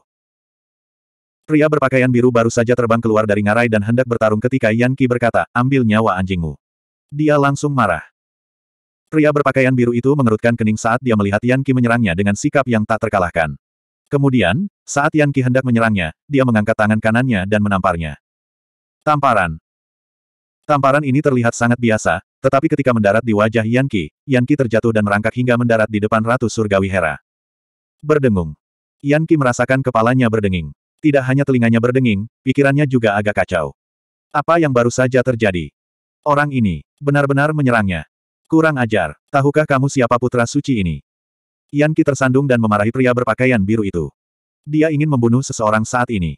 Pria berpakaian biru baru saja terbang keluar dari ngarai dan hendak bertarung ketika Yan Qi berkata, ambil nyawa anjingmu. Dia langsung marah. Pria berpakaian biru itu mengerutkan kening saat dia melihat Yan Qi menyerangnya dengan sikap yang tak terkalahkan. Kemudian, saat Yan Qi hendak menyerangnya, dia mengangkat tangan kanannya dan menamparnya. Tamparan. Tamparan ini terlihat sangat biasa, tetapi ketika mendarat di wajah Yanki, Yanki terjatuh dan merangkak hingga mendarat di depan Ratu Surgawi Hera. Berdengung. Yanki merasakan kepalanya berdenging. Tidak hanya telinganya berdenging, pikirannya juga agak kacau. Apa yang baru saja terjadi? Orang ini, benar-benar menyerangnya. Kurang ajar, tahukah kamu siapa putra suci ini? Yanki tersandung dan memarahi pria berpakaian biru itu. Dia ingin membunuh seseorang saat ini.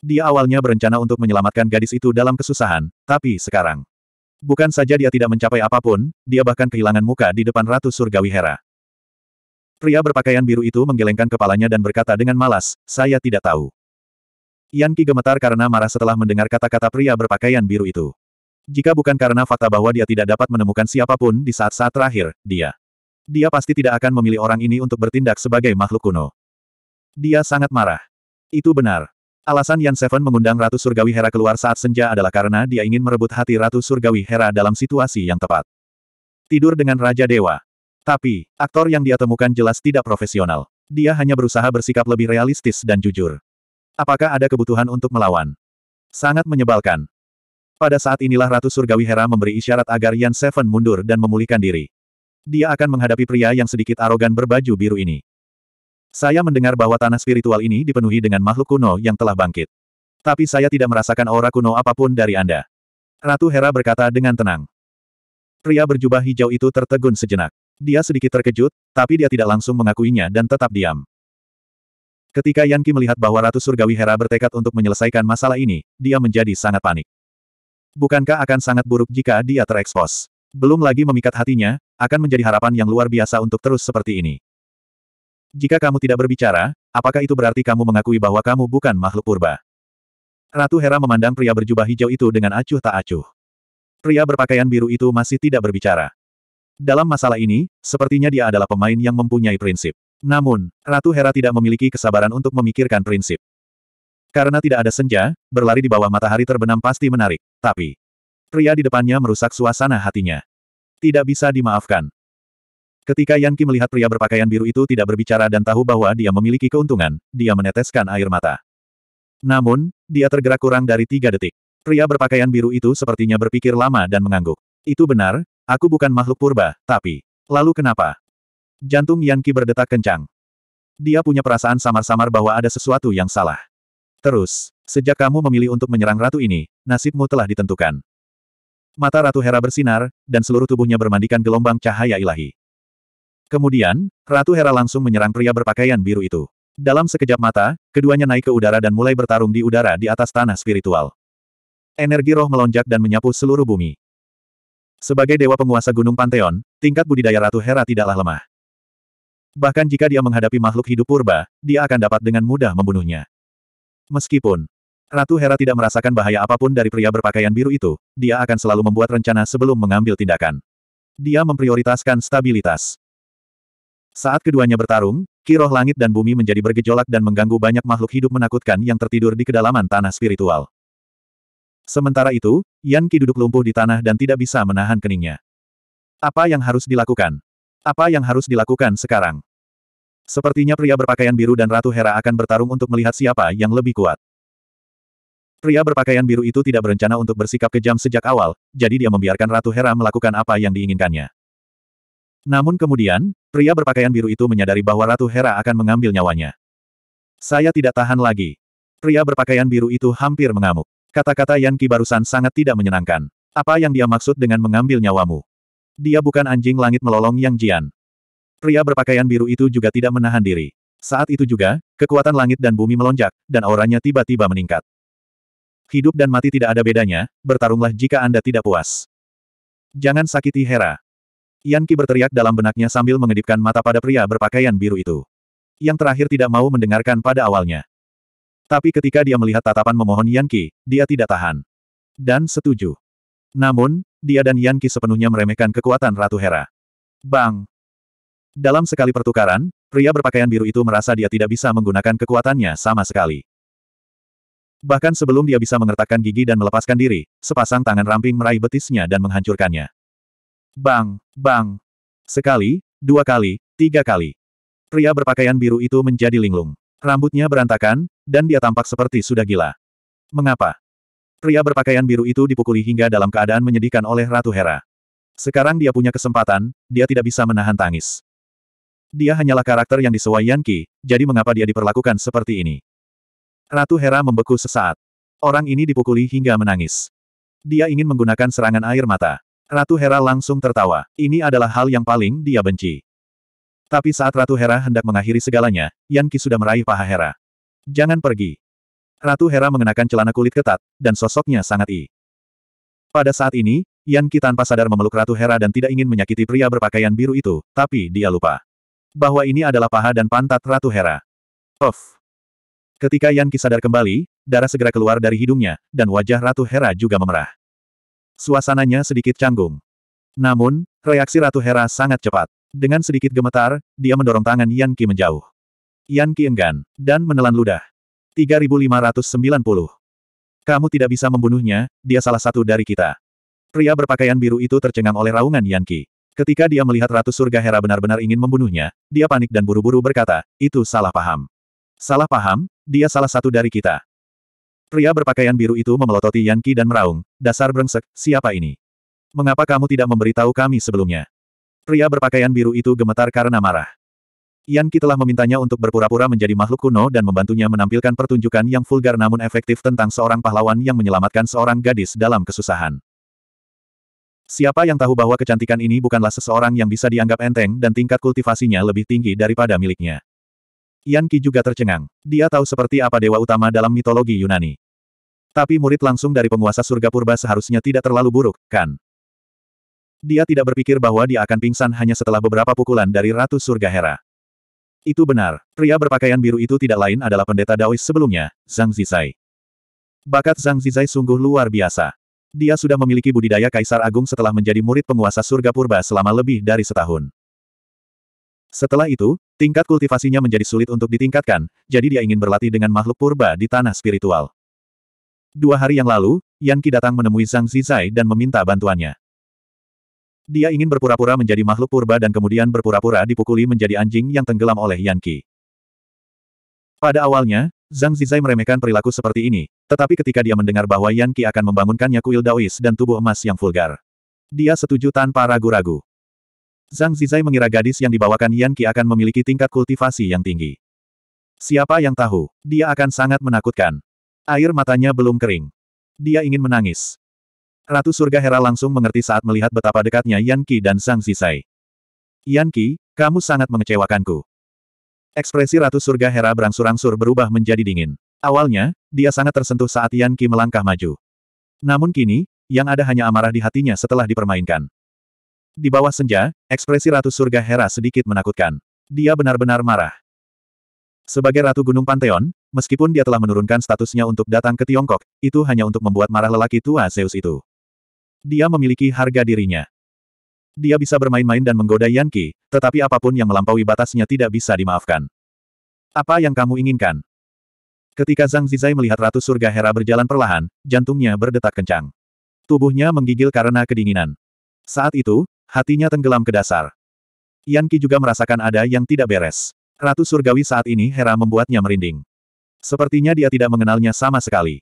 Dia awalnya berencana untuk menyelamatkan gadis itu dalam kesusahan, tapi sekarang. Bukan saja dia tidak mencapai apapun, dia bahkan kehilangan muka di depan Ratu Surgawi Hera. Pria berpakaian biru itu menggelengkan kepalanya dan berkata dengan malas, saya tidak tahu. Yan Qi gemetar karena marah setelah mendengar kata-kata pria berpakaian biru itu. Jika bukan karena fakta bahwa dia tidak dapat menemukan siapapun di saat-saat terakhir, dia. Dia pasti tidak akan memilih orang ini untuk bertindak sebagai makhluk kuno. Dia sangat marah. Itu benar. Alasan Yan Seven mengundang Ratu Surgawi Hera keluar saat senja adalah karena dia ingin merebut hati Ratu Surgawi Hera dalam situasi yang tepat. Tidur dengan Raja Dewa. Tapi, aktor yang dia temukan jelas tidak profesional. Dia hanya berusaha bersikap lebih realistis dan jujur. Apakah ada kebutuhan untuk melawan? Sangat menyebalkan. Pada saat inilah Ratu Surgawi Hera memberi isyarat agar Yan Seven mundur dan memulihkan diri. Dia akan menghadapi pria yang sedikit arogan berbaju biru ini. Saya mendengar bahwa tanah spiritual ini dipenuhi dengan makhluk kuno yang telah bangkit. Tapi saya tidak merasakan aura kuno apapun dari Anda. Ratu Hera berkata dengan tenang. Pria berjubah hijau itu tertegun sejenak. Dia sedikit terkejut, tapi dia tidak langsung mengakuinya dan tetap diam. Ketika Yanki melihat bahwa Ratu Surgawi Hera bertekad untuk menyelesaikan masalah ini, dia menjadi sangat panik. Bukankah akan sangat buruk jika dia terekspos? Belum lagi memikat hatinya, akan menjadi harapan yang luar biasa untuk terus seperti ini. Jika kamu tidak berbicara, apakah itu berarti kamu mengakui bahwa kamu bukan makhluk purba? Ratu Hera memandang pria berjubah hijau itu dengan acuh tak acuh. Pria berpakaian biru itu masih tidak berbicara. Dalam masalah ini, sepertinya dia adalah pemain yang mempunyai prinsip. Namun, Ratu Hera tidak memiliki kesabaran untuk memikirkan prinsip. Karena tidak ada senja, berlari di bawah matahari terbenam pasti menarik, tapi pria di depannya merusak suasana hatinya. Tidak bisa dimaafkan. Ketika Yanki melihat pria berpakaian biru itu tidak berbicara dan tahu bahwa dia memiliki keuntungan, dia meneteskan air mata. Namun, dia tergerak kurang dari tiga detik. Pria berpakaian biru itu sepertinya berpikir lama dan mengangguk. Itu benar, aku bukan makhluk purba, tapi... Lalu kenapa? Jantung Yanki berdetak kencang. Dia punya perasaan samar-samar bahwa ada sesuatu yang salah. Terus, sejak kamu memilih untuk menyerang ratu ini, nasibmu telah ditentukan. Mata Ratu Hera bersinar, dan seluruh tubuhnya bermandikan gelombang cahaya ilahi. Kemudian, Ratu Hera langsung menyerang pria berpakaian biru itu. Dalam sekejap mata, keduanya naik ke udara dan mulai bertarung di udara di atas tanah spiritual. Energi roh melonjak dan menyapu seluruh bumi. Sebagai dewa penguasa Gunung Pantheon, tingkat budidaya Ratu Hera tidaklah lemah. Bahkan jika dia menghadapi makhluk hidup purba, dia akan dapat dengan mudah membunuhnya. Meskipun Ratu Hera tidak merasakan bahaya apapun dari pria berpakaian biru itu, dia akan selalu membuat rencana sebelum mengambil tindakan. Dia memprioritaskan stabilitas. Saat keduanya bertarung, kiroh langit dan bumi menjadi bergejolak dan mengganggu banyak makhluk hidup menakutkan yang tertidur di kedalaman tanah spiritual. Sementara itu, Yan ki duduk lumpuh di tanah dan tidak bisa menahan keningnya. Apa yang harus dilakukan? Apa yang harus dilakukan sekarang? Sepertinya pria berpakaian biru dan Ratu Hera akan bertarung untuk melihat siapa yang lebih kuat. Pria berpakaian biru itu tidak berencana untuk bersikap kejam sejak awal, jadi dia membiarkan Ratu Hera melakukan apa yang diinginkannya. Namun kemudian, pria berpakaian biru itu menyadari bahwa Ratu Hera akan mengambil nyawanya. Saya tidak tahan lagi. Pria berpakaian biru itu hampir mengamuk. Kata-kata Yan barusan sangat tidak menyenangkan. Apa yang dia maksud dengan mengambil nyawamu? Dia bukan anjing langit melolong Yang Jian. Pria berpakaian biru itu juga tidak menahan diri. Saat itu juga, kekuatan langit dan bumi melonjak, dan auranya tiba-tiba meningkat. Hidup dan mati tidak ada bedanya, bertarunglah jika Anda tidak puas. Jangan sakiti Hera. Yan Qi berteriak dalam benaknya sambil mengedipkan mata pada pria berpakaian biru itu. Yang terakhir tidak mau mendengarkan pada awalnya. Tapi ketika dia melihat tatapan memohon Yan Qi, dia tidak tahan. Dan setuju. Namun, dia dan Yan Qi sepenuhnya meremehkan kekuatan Ratu Hera. Bang! Dalam sekali pertukaran, pria berpakaian biru itu merasa dia tidak bisa menggunakan kekuatannya sama sekali. Bahkan sebelum dia bisa mengertakkan gigi dan melepaskan diri, sepasang tangan ramping meraih betisnya dan menghancurkannya. Bang, bang. Sekali, dua kali, tiga kali. Pria berpakaian biru itu menjadi linglung. Rambutnya berantakan, dan dia tampak seperti sudah gila. Mengapa? Pria berpakaian biru itu dipukuli hingga dalam keadaan menyedihkan oleh Ratu Hera. Sekarang dia punya kesempatan, dia tidak bisa menahan tangis. Dia hanyalah karakter yang disewa Yanki, jadi mengapa dia diperlakukan seperti ini? Ratu Hera membeku sesaat. Orang ini dipukuli hingga menangis. Dia ingin menggunakan serangan air mata. Ratu Hera langsung tertawa. Ini adalah hal yang paling dia benci. Tapi saat Ratu Hera hendak mengakhiri segalanya, Yan Qi sudah meraih paha Hera. Jangan pergi. Ratu Hera mengenakan celana kulit ketat, dan sosoknya sangat i. Pada saat ini, Yan Qi tanpa sadar memeluk Ratu Hera dan tidak ingin menyakiti pria berpakaian biru itu, tapi dia lupa. Bahwa ini adalah paha dan pantat Ratu Hera. Of. Ketika Yan Qi sadar kembali, darah segera keluar dari hidungnya, dan wajah Ratu Hera juga memerah suasananya sedikit canggung. Namun, reaksi Ratu Hera sangat cepat. Dengan sedikit gemetar, dia mendorong tangan Yan Qi menjauh. Yan Qi enggan, dan menelan ludah. 3590. Kamu tidak bisa membunuhnya, dia salah satu dari kita. Pria berpakaian biru itu tercengang oleh raungan Yan Qi. Ketika dia melihat Ratu Surga Hera benar-benar ingin membunuhnya, dia panik dan buru-buru berkata, itu salah paham. Salah paham, dia salah satu dari kita. Pria berpakaian biru itu memelototi Yanki dan meraung, dasar brengsek, siapa ini? Mengapa kamu tidak memberitahu kami sebelumnya? Pria berpakaian biru itu gemetar karena marah. Yanki telah memintanya untuk berpura-pura menjadi makhluk kuno dan membantunya menampilkan pertunjukan yang vulgar namun efektif tentang seorang pahlawan yang menyelamatkan seorang gadis dalam kesusahan. Siapa yang tahu bahwa kecantikan ini bukanlah seseorang yang bisa dianggap enteng dan tingkat kultivasinya lebih tinggi daripada miliknya. Yanki juga tercengang. Dia tahu seperti apa dewa utama dalam mitologi Yunani. Tapi murid langsung dari penguasa surga purba seharusnya tidak terlalu buruk, kan? Dia tidak berpikir bahwa dia akan pingsan hanya setelah beberapa pukulan dari Ratu Surga Hera. Itu benar, pria berpakaian biru itu tidak lain adalah pendeta Daois sebelumnya, Zhang Zizai. Bakat Zhang Zizai sungguh luar biasa. Dia sudah memiliki budidaya Kaisar Agung setelah menjadi murid penguasa surga purba selama lebih dari setahun. Setelah itu, tingkat kultivasinya menjadi sulit untuk ditingkatkan, jadi dia ingin berlatih dengan makhluk purba di tanah spiritual. Dua hari yang lalu, Yan Qi datang menemui Zhang Zizai dan meminta bantuannya. Dia ingin berpura-pura menjadi makhluk purba dan kemudian berpura-pura dipukuli menjadi anjing yang tenggelam oleh Yan Qi. Pada awalnya, Zhang Zizai meremehkan perilaku seperti ini, tetapi ketika dia mendengar bahwa Yan Qi akan membangunkannya kuil Daois dan tubuh emas yang vulgar. Dia setuju tanpa ragu-ragu. Zhang Zizai mengira gadis yang dibawakan Yan Qi akan memiliki tingkat kultivasi yang tinggi. Siapa yang tahu, dia akan sangat menakutkan. Air matanya belum kering. Dia ingin menangis. Ratu Surga Hera langsung mengerti saat melihat betapa dekatnya Yan Qi dan Sang Sisai. Yan Qi, kamu sangat mengecewakanku. Ekspresi Ratu Surga Hera berangsur-angsur berubah menjadi dingin. Awalnya, dia sangat tersentuh saat Yan Qi melangkah maju. Namun kini, yang ada hanya amarah di hatinya setelah dipermainkan. Di bawah senja, ekspresi Ratu Surga Hera sedikit menakutkan. Dia benar-benar marah. Sebagai Ratu Gunung Panteon, Meskipun dia telah menurunkan statusnya untuk datang ke Tiongkok, itu hanya untuk membuat marah lelaki tua Zeus itu. Dia memiliki harga dirinya. Dia bisa bermain-main dan menggoda Yanqi, tetapi apapun yang melampaui batasnya tidak bisa dimaafkan. Apa yang kamu inginkan? Ketika Zhang Zizai melihat Ratu Surga Hera berjalan perlahan, jantungnya berdetak kencang. Tubuhnya menggigil karena kedinginan. Saat itu, hatinya tenggelam ke dasar. Yanqi juga merasakan ada yang tidak beres. Ratu Surgawi saat ini Hera membuatnya merinding. Sepertinya dia tidak mengenalnya sama sekali.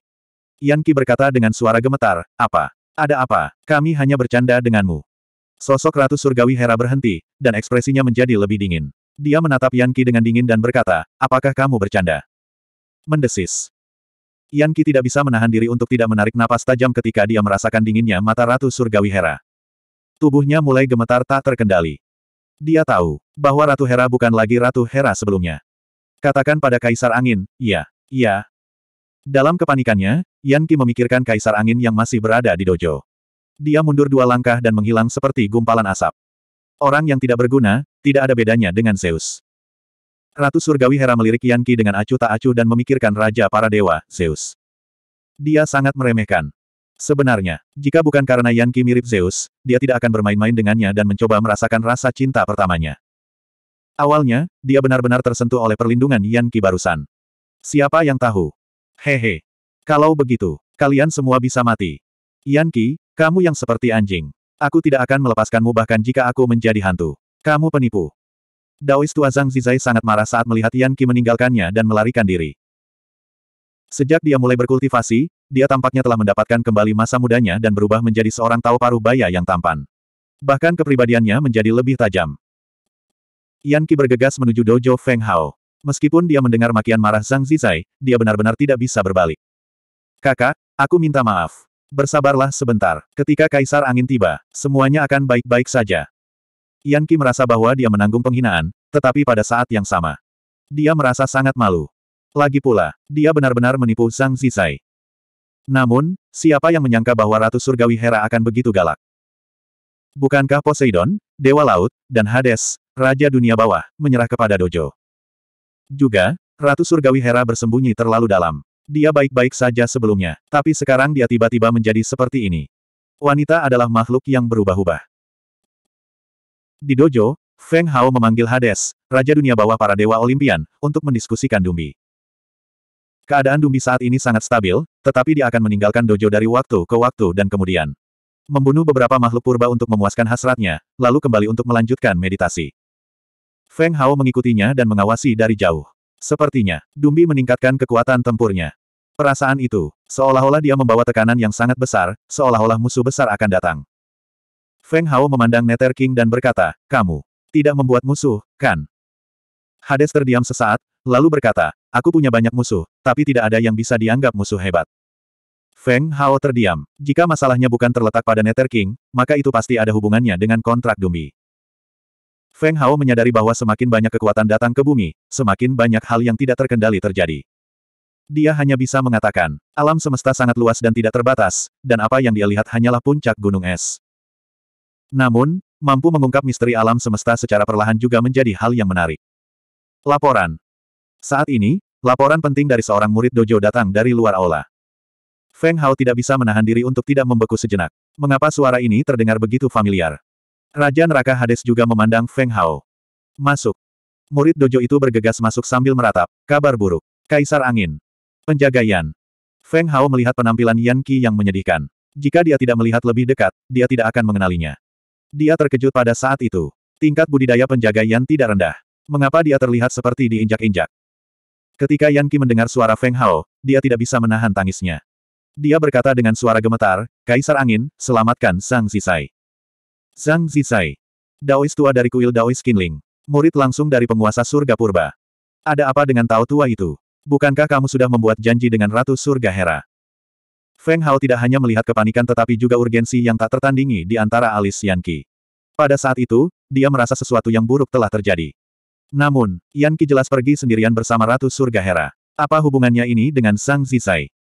Yan Qi berkata dengan suara gemetar, apa? Ada apa? Kami hanya bercanda denganmu. Sosok Ratu Surgawi Hera berhenti, dan ekspresinya menjadi lebih dingin. Dia menatap Yan Qi dengan dingin dan berkata, apakah kamu bercanda? Mendesis. Yan Qi tidak bisa menahan diri untuk tidak menarik napas tajam ketika dia merasakan dinginnya mata Ratu Surgawi Hera. Tubuhnya mulai gemetar tak terkendali. Dia tahu, bahwa Ratu Hera bukan lagi Ratu Hera sebelumnya. Katakan pada Kaisar Angin, ya, ya. Dalam kepanikannya, Yan Qi memikirkan Kaisar Angin yang masih berada di dojo. Dia mundur dua langkah dan menghilang seperti gumpalan asap. Orang yang tidak berguna, tidak ada bedanya dengan Zeus. Ratu Surgawi Hera melirik Yan Qi dengan acuh tak acuh dan memikirkan Raja para Dewa, Zeus. Dia sangat meremehkan. Sebenarnya, jika bukan karena Yan Qi mirip Zeus, dia tidak akan bermain-main dengannya dan mencoba merasakan rasa cinta pertamanya. Awalnya, dia benar-benar tersentuh oleh perlindungan Yan Qi barusan. Siapa yang tahu? Hehe. Kalau begitu, kalian semua bisa mati. Yan Qi, kamu yang seperti anjing. Aku tidak akan melepaskanmu bahkan jika aku menjadi hantu. Kamu penipu. Daois tua Zhang Zizai sangat marah saat melihat Yan Qi meninggalkannya dan melarikan diri. Sejak dia mulai berkultivasi, dia tampaknya telah mendapatkan kembali masa mudanya dan berubah menjadi seorang tahu paruh baya yang tampan. Bahkan kepribadiannya menjadi lebih tajam. Yan Qi bergegas menuju dojo Feng Hao. Meskipun dia mendengar makian marah Zhang Zizai, dia benar-benar tidak bisa berbalik. Kakak, aku minta maaf. Bersabarlah sebentar. Ketika Kaisar Angin tiba, semuanya akan baik-baik saja. Yan Qi merasa bahwa dia menanggung penghinaan, tetapi pada saat yang sama. Dia merasa sangat malu. Lagi pula, dia benar-benar menipu Zhang Zizai. Namun, siapa yang menyangka bahwa Ratu Surgawi Hera akan begitu galak? Bukankah Poseidon, Dewa Laut, dan Hades, Raja Dunia Bawah, menyerah kepada Dojo. Juga, Ratu Surgawi Hera bersembunyi terlalu dalam. Dia baik-baik saja sebelumnya, tapi sekarang dia tiba-tiba menjadi seperti ini. Wanita adalah makhluk yang berubah-ubah. Di Dojo, Feng Hao memanggil Hades, Raja Dunia Bawah para Dewa Olimpian, untuk mendiskusikan Dumbi. Keadaan Dumbi saat ini sangat stabil, tetapi dia akan meninggalkan Dojo dari waktu ke waktu dan kemudian membunuh beberapa makhluk purba untuk memuaskan hasratnya, lalu kembali untuk melanjutkan meditasi. Feng Hao mengikutinya dan mengawasi dari jauh. Sepertinya, Dumbi meningkatkan kekuatan tempurnya. Perasaan itu, seolah-olah dia membawa tekanan yang sangat besar, seolah-olah musuh besar akan datang. Feng Hao memandang Nether King dan berkata, kamu tidak membuat musuh, kan? Hades terdiam sesaat, lalu berkata, aku punya banyak musuh, tapi tidak ada yang bisa dianggap musuh hebat. Feng Hao terdiam. Jika masalahnya bukan terletak pada Nether King, maka itu pasti ada hubungannya dengan kontrak Dumbi. Feng Hao menyadari bahwa semakin banyak kekuatan datang ke bumi, semakin banyak hal yang tidak terkendali terjadi. Dia hanya bisa mengatakan, alam semesta sangat luas dan tidak terbatas, dan apa yang dia lihat hanyalah puncak gunung es. Namun, mampu mengungkap misteri alam semesta secara perlahan juga menjadi hal yang menarik. Laporan Saat ini, laporan penting dari seorang murid dojo datang dari luar aula. Feng Hao tidak bisa menahan diri untuk tidak membeku sejenak. Mengapa suara ini terdengar begitu familiar? Raja Neraka Hades juga memandang Feng Hao. Masuk. Murid dojo itu bergegas masuk sambil meratap, kabar buruk. Kaisar Angin. Penjaga Yan. Feng Hao melihat penampilan Yan Qi yang menyedihkan. Jika dia tidak melihat lebih dekat, dia tidak akan mengenalinya. Dia terkejut pada saat itu. Tingkat budidaya penjaga Yan tidak rendah. Mengapa dia terlihat seperti diinjak-injak? Ketika Yan Qi mendengar suara Feng Hao, dia tidak bisa menahan tangisnya. Dia berkata dengan suara gemetar, Kaisar Angin, selamatkan Sang Sisai. Zhang Zizai. Daois tua dari kuil Daois Qinling. Murid langsung dari penguasa surga purba. Ada apa dengan Tao tua itu? Bukankah kamu sudah membuat janji dengan Ratu Surga Hera? Feng Hao tidak hanya melihat kepanikan tetapi juga urgensi yang tak tertandingi di antara alis Yan Yanqi. Pada saat itu, dia merasa sesuatu yang buruk telah terjadi. Namun, Yan Yanqi jelas pergi sendirian bersama Ratu Surga Hera. Apa hubungannya ini dengan Sang Zizai?